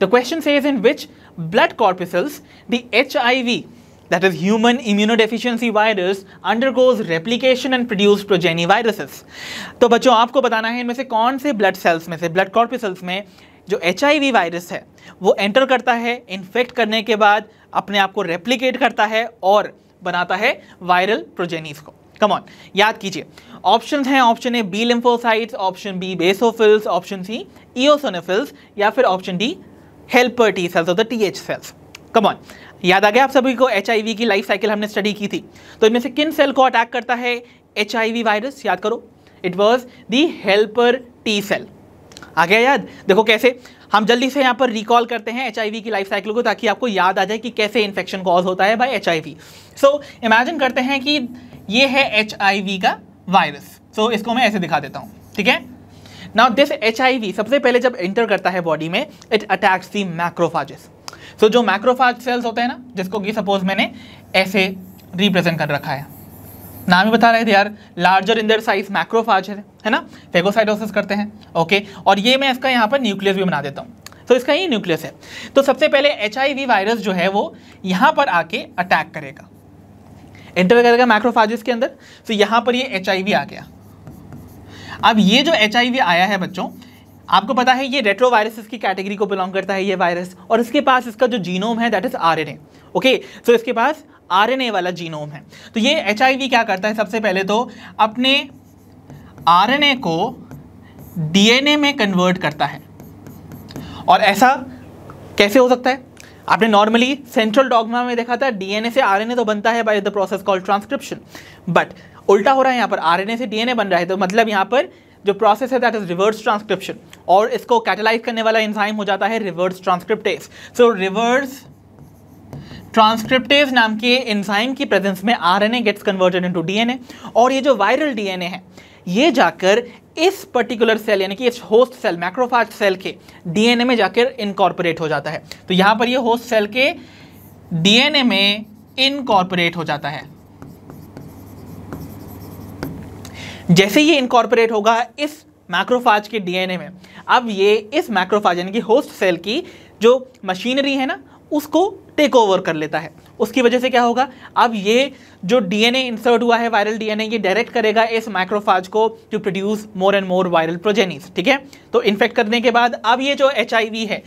[SPEAKER 1] the question says in which blood corpuscles the H I V that is human immunodeficiency virus undergoes replication and produce progeny viruses तो बच्चों आपको बताना है इनमें से कौन से ब्लड सेल्स में से ब्लड कॉर्पिसल्स में जो एच वायरस है वो एंटर करता है इन्फेक्ट करने के बाद अपने आप को रेप्लीकेट करता है और बनाता है वायरल प्रोजेनिस को कम ऑन याद कीजिए ऑप्शन हैं option A B lymphocytes option B basophils option C eosinophils या फिर option D helper T cells और the T H cells come on याद आ गया आप सभी को एच की लाइफ साइकिल हमने स्टडी की थी तो इनमें से किन सेल को अटैक करता है एच वायरस याद करो it was the helper T cell आ गया याद देखो कैसे हम जल्दी से यहाँ पर रिकॉल करते हैं एच की लाइफ साइकिल को ताकि आपको याद आ जाए कि कैसे इन्फेक्शन कॉज होता है बाई एच सो इमेजिन करते हैं कि ये है एच का वायरस सो so, इसको मैं ऐसे दिखा देता हूँ ठीक है नाउ दिस एच सबसे पहले जब एंटर करता है बॉडी में इट अटैक्स दी मैक्रोफाजिस सो जो मैक्रोफाज सेल्स होते हैं ना जिसको कि सपोज मैंने ऐसे रिप्रेजेंट कर रखा है नाम ही बता रहे थे यार larger in their size macrophage है है ना फेगोसाइटोसिस करते हैं ओके और ये मैं इसका यहाँ पर न्यूक्लियस भी बना देता हूँ तो इसका ही न्यूक्लियस है तो सबसे पहले एच वायरस जो है वो यहाँ पर आके अटैक करेगा एंटर करेगा माइक्रोफाजिस के अंदर तो यहाँ पर ये एच आ गया अब ये जो एच आया है बच्चों आपको पता है ये रेट्रोवायरसेस की कैटेगरी को बिलोंग करता है ये वायरस और इसके पास इसका जो जीनोम है that is R okay so इसके पास आर वाला जीनोम है तो ये एच क्या करता है सबसे पहले तो अपने आरएनए को डीएनए में कन्वर्ट करता है और ऐसा कैसे हो सकता है आपने नॉर्मली सेंट्रल डॉगमा में देखा था डीएनए से आरएनए तो बनता है by the process called transcription but उल्टा हो रहा है यहाँ पर आरएनए से डीएनए बन रहा है तो मतलब यहाँ पर जो प्रोसेस है दैट इज रिवर्स ट्रांसक्रिप्शन और इसको कैटेलाइज करने वाला इंजाइम हो जाता है reverse transcriptase so reverse transcriptase नाम के इंजाइम की प्रेजेंस में RNA gets converted into DNA और ये जो वायरल डीएनए है ये जाकर इस पर्टिकुलर सेल यानी कि इस होस्ट सेल मैक्रोफाज सेल के डीएनए में जाकर इनकॉर्पोरेट हो जाता है तो यहां पर ये होस्ट सेल के डीएनए में इनकॉर्पोरेट हो जाता है जैसे ये इनकॉर्पोरेट होगा इस मैक्रोफाज के डीएनए में अब ये इस मैक्रोफाज यानी कि होस्ट सेल की जो मशीनरी है ना उसको टेक ओवर कर लेता है उसकी वजह से क्या होगा अब ये जो डीएनए इंसर्ट हुआ है वायरल डीएनए ये डायरेक्ट करेगा इस माइक्रोफाज को to produce more and more viral progenies ठीक है तो इन्फेक्ट करने के बाद अब ये जो एच है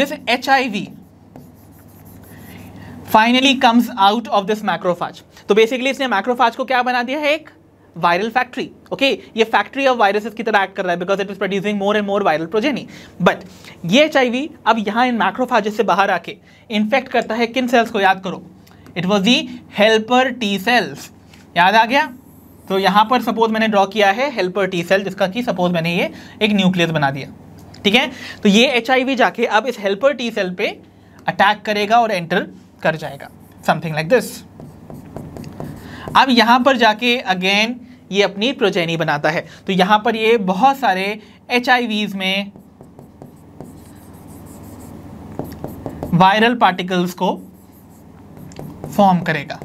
[SPEAKER 1] this H finally comes out of this macrophage तो बेसिकली इसने माइक्रोफाज को क्या बना दिया है एक वायरल फैक्ट्री ओके ये फैक्ट्री ऑफ वायरसेस की तरह एक्ट कर रहा है because it is producing more and more viral progeny but ये एच अब यहाँ इन मैक्रोफाजेस से बाहर आके इन्फेक्ट करता है किन सेल्स को याद करो it was the helper T cells याद आ गया तो यहाँ पर सपोज मैंने ड्रॉ किया है हेल्पर टी सेल जिसका कि सपोज मैंने ये एक न्यूक्लियस बना दिया ठीक है तो ये एच जाके अब इस हेल्पर टी सेल पे अटैक करेगा और एंटर कर जाएगा समथिंग लाइक दिस अब यहाँ पर जाके अगेन ये अपनी प्रोजेनी बनाता है तो यहाँ पर ये बहुत सारे एच में वायरल पार्टिकल्स को फॉर्म करेगा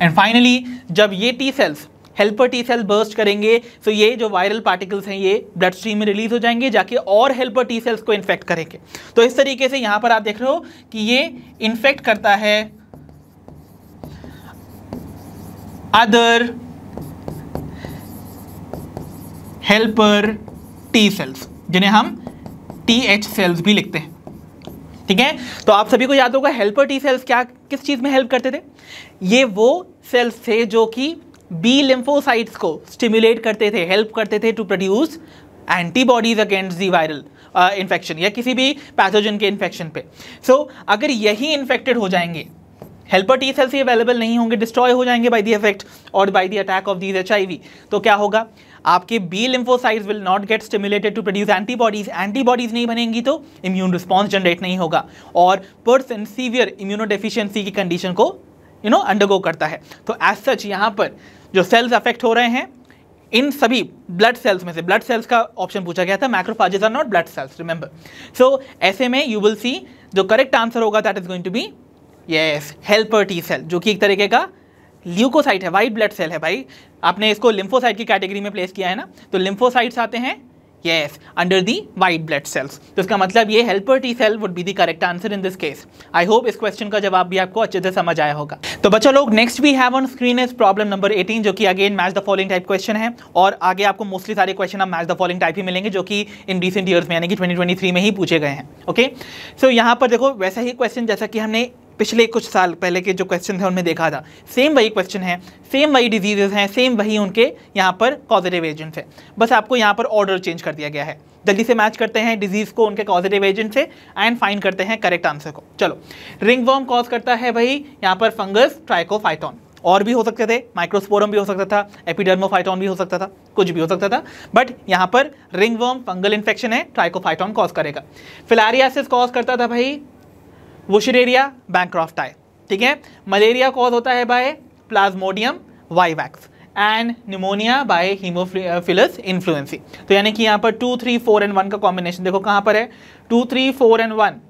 [SPEAKER 1] एंड फाइनली जब ये T cells helper T cell burst करेंगे तो ये जो वायरल पार्टिकल्स हैं ये ब्लड स्ट्रीम में रिलीज हो जाएंगे जाके और हेल्पर टी सेल्स को इन्फेक्ट करेंगे तो इस तरीके से यहां पर आप देख रहे हो कि ये इन्फेक्ट करता है अदर हेल्पर टी सेल्स जिन्हें हम टी एच सेल्स भी लिखते हैं ठीक है तो आप सभी को याद होगा हेल्पर टी सेल्स क्या किस चीज़ में हेल्प करते थे ये वो सेल्स थे जो कि बी लिम्फोसाइट्स को स्टिमुलेट करते थे हेल्प करते थे to produce antibodies against the viral infection या किसी भी पैथोजन के इन्फेक्शन पे सो so, अगर यही इन्फेक्टेड हो जाएंगे हेल्पर टी सेल्स ही अवेलेबल नहीं होंगे डिस्ट्रॉय हो जाएंगे बाई दी इफेक्ट और by the attack of these H तो क्या होगा आपके B lymphocytes will not get stimulated to produce antibodies antibodies नहीं बनेंगी तो इम्यून रिस्पॉन्स जनरेट नहीं होगा और पर्सन सीवियर इम्यूनो डेफिशिएंसी की कंडीशन को यू नो अंडरगो करता है तो एज सच यहाँ पर जो सेल्स अफेक्ट हो रहे हैं इन सभी ब्लड सेल्स में से ब्लड सेल्स का ऑप्शन पूछा गया था macrophages are not blood cells remember so ऐसे में यू विल सी जो करेक्ट आंसर होगा that is going to be yes helper T cell जो कि एक तरीके का ल्यूकोसाइट है वाइट ब्लड सेल है भाई आपने इसको लिम्फोसाइट की कैटेगरी में प्लेस किया है ना तो लिम्फोसाइट्स आते हैं yes under the white blood cells तो इसका मतलब ये helper T cell would be the correct answer in this case I hope इस क्वेश्चन का जवाब भी आपको अच्छे से समझ आया होगा तो बच्चों लोग next we have on screen is problem number 18 जो कि again match the following type question है और आगे आपको मोस्टली सारे क्वेश्चन आप मैच द फॉलोइंग टाइप ही मिलेंगे जो कि इन रिसेंट ईयर्स में यानी कि ट्वेंटी में ही पूछे गए हैं ओके सो so, यहाँ पर देखो वैसा ही क्वेश्चन जैसा कि हमने पिछले कुछ साल पहले के जो क्वेश्चन थे उनमें देखा था सेम वही क्वेश्चन है सेम वही डिजीजेज हैं सेम वही उनके यहाँ पर कॉजिटिव एजेंट्स हैं बस आपको यहाँ पर ऑर्डर चेंज कर दिया गया है जल्दी से मैच करते हैं डिजीज़ को उनके कॉजिटिव एजेंट से एंड फाइंड करते हैं करेक्ट आंसर को चलो रिंग वर्म कॉज करता है भाई यहाँ पर फंगस ट्राइकोफाइटॉन और भी हो सकते थे माइक्रोस्पोरम भी हो सकता था एपिडर्मोफाइटॉन भी हो सकता था कुछ भी हो सकता था बट यहाँ पर रिंग वॉर्म फंगल इन्फेक्शन है ट्राइकोफाइटॉन कॉज करेगा फिलारियासिस कॉज करता था भाई वुशरेरिया बैंक्रॉफ्ट आए ठीक है मलेरिया कॉज होता है by Plasmodium vivax and pneumonia by Haemophilus influenzae तो यानी कि यहाँ पर two three four and one का कॉम्बिनेशन देखो कहाँ पर है two three four and one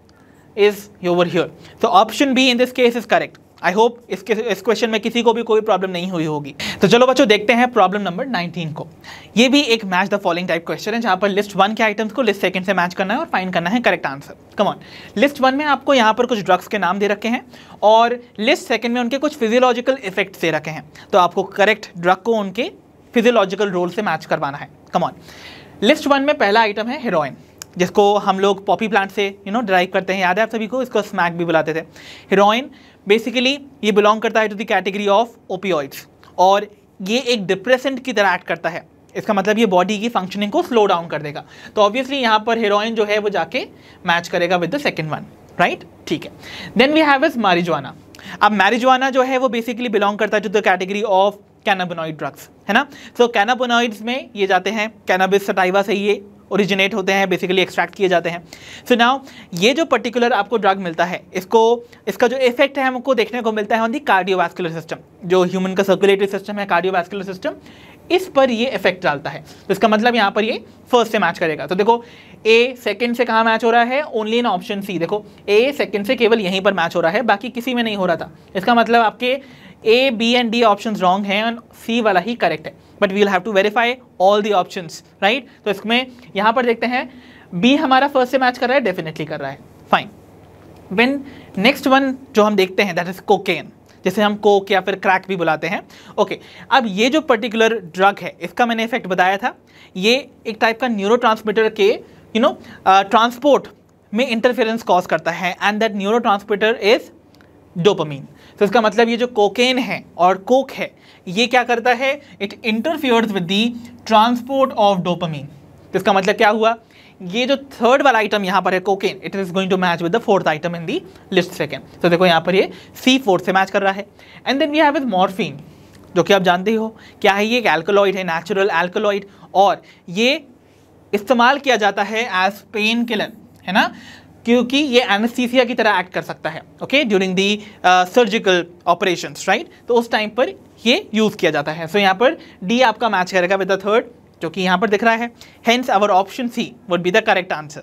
[SPEAKER 1] is over here तो option B in this case is correct I hope इसके इस क्वेश्चन में किसी को भी कोई प्रॉब्लम नहीं हुई होगी तो चलो बच्चों देखते हैं प्रॉब्लम नंबर 19 को ये भी एक match the following type question है जहाँ पर लिस्ट वन के आइटम्स को लिस्ट सेकंड से मैच करना है और फाइंड करना है correct answer come on list one में आपको यहाँ पर कुछ ड्रग्स के नाम दे रखे हैं और लिस्ट सेकेंड में उनके कुछ फिजियोलॉजिकल इफेक्ट्स दे रखे हैं तो आपको करेक्ट ड्रग को उनके फिजियोलॉजिकल रोल से मैच करवाना है कमॉन लिस्ट वन में पहला आइटम है हेरोइन जिसको हम लोग पॉपी प्लांट से यू नो ड्राइव करते हैं याद है आप सभी को इसको स्मैक भी बुलाते थे हीरोइन बेसिकली ये बिलोंग करता है to the category of opioids और ये एक डिप्रेसेंट की तरह एक्ट करता है इसका मतलब ये बॉडी की फंक्शनिंग को स्लो डाउन कर देगा तो ऑब्वियसली यहाँ पर हीरोइन जो है वो जाके मैच करेगा with the second one right ठीक है then we have is marijuana अब मैरिजुआना जो है वो बेसिकली बिलोंग करता है to the category of cannabinoid drugs है ना सो so, कैनाबोनॉइड्स में ये जाते हैं कैनाबिस सटाइवा से ये ओरिजिनेट होते हैं बेसिकली एक्सट्रैक्ट किए जाते हैं सो so नाउ ये जो पर्टिकुलर आपको ड्रग मिलता है इसको इसका जो इफेक्ट है हमको देखने को मिलता है ऑन दी कार्डियोवास्कुलर सिस्टम जो ह्यूमन का सर्कुलेटरी सिस्टम है कार्डियोवास्कुलर सिस्टम इस पर ये इफेक्ट डालता है तो इसका मतलब यहाँ पर ये फर्स्ट से मैच करेगा तो देखो ए सेकंड से कहाँ मैच हो रहा है ओनली इन ऑप्शन सी देखो ए सेकंड से केवल यहीं पर मैच हो रहा है बाकी किसी में नहीं हो रहा था इसका मतलब आपके A B and D option wrong हैं सी वाला ही करेक्ट है but we'll have to verify all the option right तो इसमें यहाँ पर देखते हैं बी हमारा फर्स्ट से मैच कर रहा है डेफिनेटली कर रहा है फाइन वेन नेक्स्ट वन जो हम देखते हैं दैट इज कोकेन जैसे हम कोक या फिर क्रैक भी बुलाते हैं ओके okay, अब ये जो पर्टिकुलर ड्रग है इसका मैंने इफेक्ट बताया था ये एक टाइप का न्यूरो के यू नो ट्रांसपोर्ट में इंटरफेरेंस कॉज करता है and that neurotransmitter is dopamine तो इसका मतलब ये जो कोकेन है और कोक है ये क्या करता है it interferes with the transport of dopamine तो इसका मतलब क्या हुआ ये जो थर्ड वाला आइटम यहाँ पर है cocaine it is going to match with the fourth item in the list second तो देखो यहाँ पर ये सी फोर्थ से मैच कर रहा है and then we have with morphine जो कि आप जानते हो क्या है ये एक एल्कोलॉइड है नेचुरल एल्कोलॉइड और ये इस्तेमाल किया जाता है एज पेन किलर है ना क्योंकि ये एनेस्थीसिया की तरह एक्ट कर सकता है okay during the surgical operation right तो उस टाइम पर ये यूज़ किया जाता है सो so, यहाँ पर डी आपका मैच करेगा विद द थर्ड जो कि यहाँ पर दिख रहा है hence our option C would be the correct answer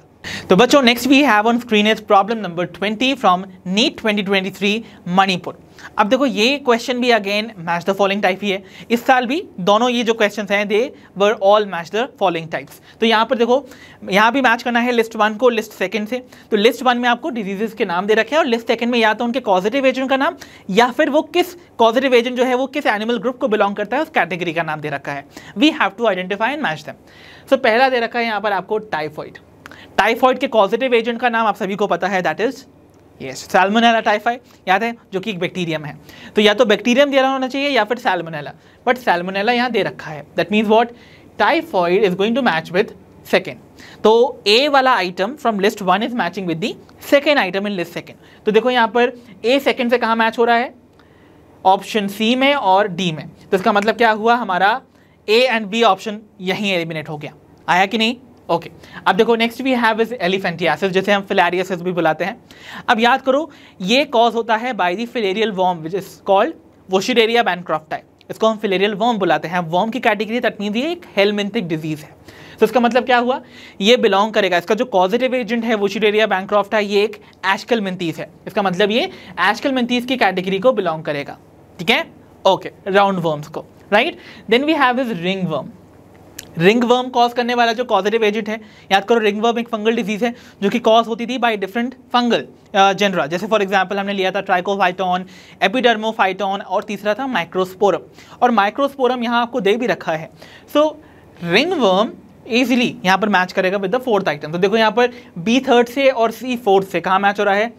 [SPEAKER 1] तो बच्चों next we have on screen is problem number 20 from NEET 2023 Manipur अब देखो ये क्वेश्चन भी again match the following type ही है इस साल भी दोनों ये जो क्वेश्चन हैं they were all match the following types तो यहाँ पर देखो यहाँ भी मैच करना है लिस्ट वन को लिस्ट सेकंड से तो लिस्ट वन में आपको डिजीजेस के नाम दे रखे हैं और लिस्ट सेकंड में या तो उनके कॉजिटिव एजेंट का नाम या फिर वो किस कॉजिटिव एजेंट जो है वो किस एनिमल ग्रुप को बिलोंग करता है उस कैटेगरी का नाम दे रखा है we have to identify and match them so पहला दे रखा है यहाँ पर आपको टाइफॉइड टाइफॉइड के कॉजिटिव एजेंट का नाम आप सभी को पता है that is yes Salmonella typhoid याद है जो कि एक बैक्टीरियम है तो या तो बैक्टीरियम दे रहा होना चाहिए या फिर सैलमोनेला बट सैलमोनेला यहाँ दे रखा है that means what typhoid is going to match with second तो ए वाला item from list one is matching with the second item in list second तो देखो यहाँ पर ए सेकेंड से कहाँ मैच हो रहा है ऑप्शन सी में और डी में तो इसका मतलब क्या हुआ हमारा ए एंड बी ऑप्शन यहीं एलिमिनेट हो गया आया कि नहीं ओके okay. अब देखो next we have is elephantiasis जिसे हम फिलेरियासिस भी बुलाते हैं अब याद करो ये कॉज होता है by the filarial worm which is called Wuchereria bancrofti इसको हम फिलेरियल वॉर्म बुलाते हैं वॉर्म की कैटेगरी तक नहीं ये एक हेलमेंथिक डिजीज़ है तो इसका मतलब क्या हुआ ये बिलोंग करेगा इसका जो कॉजिटिव एजेंट है वोशिडेरिया बैंक्रॉफ्ट है ये एक एशकल मिनतीस है इसका मतलब ये एशकल मिनतीस की कैटेगरी को बिलोंग करेगा ठीक है ओके राउंड वर्म्स को right then we have is ringworm ringworm cause करने वाला जो कॉजेटिव एजेंट है याद करो रिंग वर्म एक फंगल डिजीज है जो कि कॉज होती थी बाय डिफरेंट फंगल जनरा जैसे फॉर एग्जाम्पल हमने लिया था ट्राइकोफाइटॉन एपिडर्मोफाइटॉन और तीसरा था माइक्रोस्पोरम और माइक्रोस्पोरम यहाँ आपको दे भी रखा है सो रिंग वर्म ईजिली यहाँ पर मैच करेगा विद द फोर्थ आइटम तो देखो यहाँ पर बी थर्ड से और सी फोर्थ से कहाँ मैच हो रहा है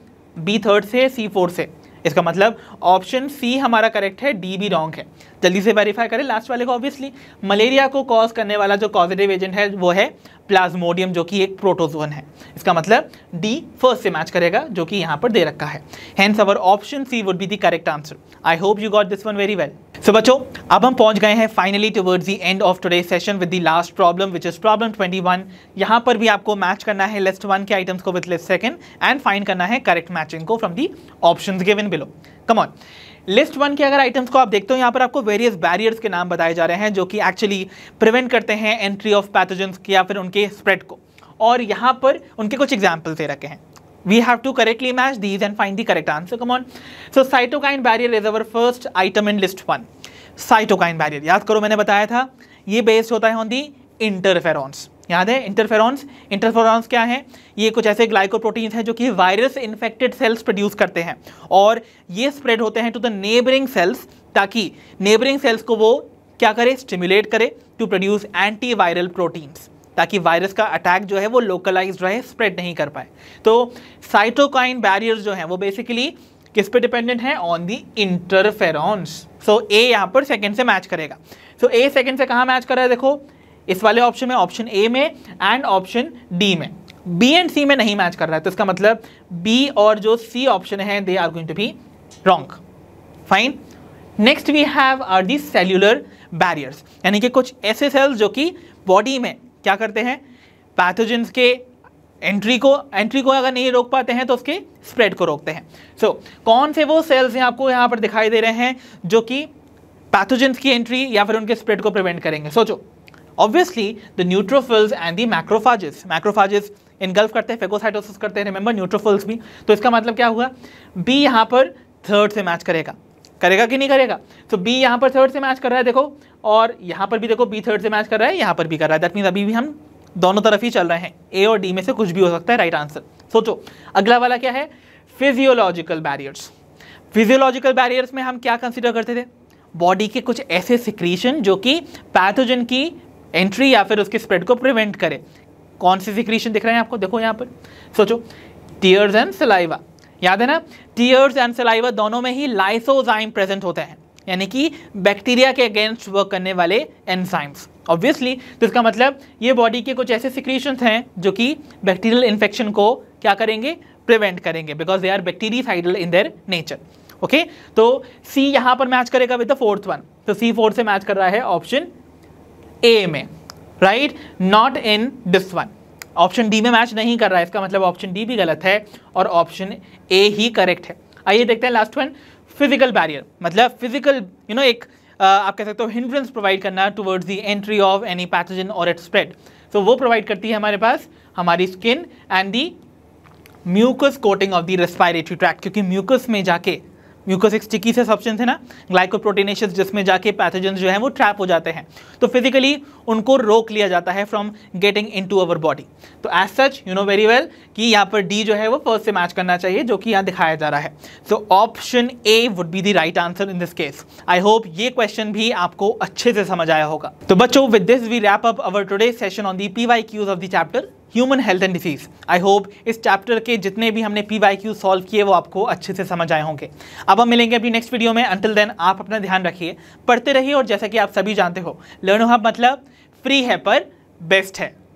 [SPEAKER 1] बी थर्ड से सी फोर्थ से इसका मतलब ऑप्शन सी हमारा करेक्ट है डी भी रॉन्ग है जल्दी से वेरीफाई करें लास्ट वाले को ऑब्वियसली मलेरिया को कॉज करने वाला जो कॉजिटिव एजेंट है वो है प्लाज्मोडियम जो कि एक प्रोटोजोन है इसका मतलब डी फर्स्ट से मैच करेगा जो कि यहाँ पर दे रखा है hence our option C would be the correct answer I hope you got this one very well so बच्चों अब हम पहुंच गए हैं finally towards the end of today session with the last problem which is problem 21 यहाँ पर भी आपको मैच करना है लिस्ट वन के आइटम्स को with list second and find करना है करेक्ट मैचिंग को from the option given below come on list one के अगर आइटम्स को आप देखते हो यहाँ पर आपको वेरियस बैरियर्स के नाम बताए जा रहे हैं जो कि एक्चुअली प्रिवेंट करते हैं एंट्री ऑफ पैथोजेंस या फिर उनके स्प्रेड को और यहाँ पर उनके कुछ एग्जाम्पल्स दे रखे हैं we have to correctly match these and find the correct answer come on so cytokine barrier is our first item in list one cytokine barrier याद करो मैंने बताया था ये based होता है on the interferons याद है इंटरफेरॉन्स इंटरफेरॉन्स क्या है ये कुछ ऐसे ग्लाइकोप्रोटीन्स हैं जो कि वायरस इन्फेक्टेड सेल्स प्रोड्यूस करते हैं और ये स्प्रेड होते हैं टू द नेबरिंग सेल्स ताकि नेबरिंग सेल्स को वो क्या करे स्टिमुलेट करे to produce anti viral proteins ताकि वायरस का अटैक जो है वो लोकलाइज रहे स्प्रेड नहीं कर पाए तो साइटोकाइन बैरियर्स जो हैं वो बेसिकली किस पे डिपेंडेंट है ऑन दी इंटरफेरॉन्स सो ए यहाँ पर सेकेंड से मैच करेगा सो ए सेकेंड से कहाँ मैच कर रहा है देखो इस वाले ऑप्शन में ऑप्शन ए में एंड ऑप्शन डी में बी एंड सी में नहीं मैच कर रहा है तो इसका मतलब बी और जो सी ऑप्शन है they are going to be wrong fine next we have are the cellular barriers यानी कि कुछ ऐसे सेल्स जो कि बॉडी में क्या करते हैं पैथोजेंस के एंट्री को एंट्री को अगर नहीं रोक पाते हैं तो उसके स्प्रेड को रोकते हैं सो so, कौन से वो सेल्स हैं आपको यहाँ पर दिखाई दे रहे हैं जो कि पैथोजेंस की एंट्री या फिर उनके स्प्रेड को प्रिवेंट करेंगे सोचो Obviously, the neutrophils and the macrophages, macrophages engulf करते हैं फेगोसाइटोसिस करते हैं रिमेंबर न्यूट्रोफिल्स भी तो इसका मतलब क्या हुआ बी यहाँ पर थर्ड से मैच करेगा करेगा कि नहीं करेगा तो बी यहाँ पर थर्ड से मैच कर रहा है देखो और यहाँ पर भी देखो बी थर्ड से मैच कर रहा है यहाँ पर भी कर रहा है दैट मीन अभी भी हम दोनों तरफ ही चल रहे हैं ए और डी में से कुछ भी हो सकता है राइट आंसर सोचो अगला वाला क्या है फिजियोलॉजिकल बैरियर्स फिजियोलॉजिकल बैरियर्स में हम क्या कंसिडर करते थे बॉडी के कुछ ऐसे सिक्रीशन जो कि पैथोजन की एंट्री या फिर उसके स्प्रेड को प्रिवेंट करे कौन सी सिक्रीशन दिख रहे हैं आपको देखो यहाँ पर सोचो टीयर्स एंड सलाइवा याद है ना टीयर्स एंड सलाइवा दोनों में ही लाइसोजाइम प्रेजेंट होते हैं यानी कि बैक्टीरिया के अगेंस्ट वर्क करने वाले एंजाइम्स ऑब्वियसली तो इसका मतलब ये बॉडी के कुछ ऐसे सिक्रीशंस हैं जो कि बैक्टीरियल इन्फेक्शन को क्या करेंगे प्रिवेंट करेंगे because they are bactericidal in their nature okay तो सी यहाँ पर मैच करेगा विद द फोर्थ वन तो सी फोर से मैच कर रहा है ऑप्शन ए में right not in this one option D में मैच नहीं कर रहा है इसका मतलब ऑप्शन डी भी गलत है और ऑप्शन ए ही करेक्ट है आइए देखते हैं लास्ट वन फिजिकल बैरियर मतलब फिजिकल यू नो एक Uh, आप कह सकते हो हिंड्रेंस प्रोवाइड करना towards the entry of any pathogen और इट स्प्रेड सो वो प्रोवाइड करती है हमारे पास हमारी skin and the mucus coating of the respiratory tract क्योंकि म्यूकस में जाके म्यूकस एक स्टिकी से सब्सटेंस है ना ग्लाइकोप्रोटीनेशियस जिसमें जाके पैथोजन जो है वो ट्रैप हो जाते हैं तो फिजिकली उनको रोक लिया जाता है from getting into our body तो as such you know very well कि यहाँ पर डी जो है वो फर्स्ट से मैच करना चाहिए जो कि यहाँ दिखाया जा रहा है so option A would be the right answer in this case I hope ये क्वेश्चन भी आपको अच्छे से समझ आया होगा तो बच्चों with this we wrap up our today session on the P Y Qs of the chapter human health and disease I hope इस चैप्टर के जितने भी हमने पी वाई क्यू सॉल्व किए वो आपको अच्छे से समझ आए होंगे अब हम मिलेंगे अपनी नेक्स्ट वीडियो में अंटिल देन आप अपना ध्यान रखिए पढ़ते रहिए और जैसा कि आप सभी जानते हो लर्न हब मतलब फ्री है पर बेस्ट है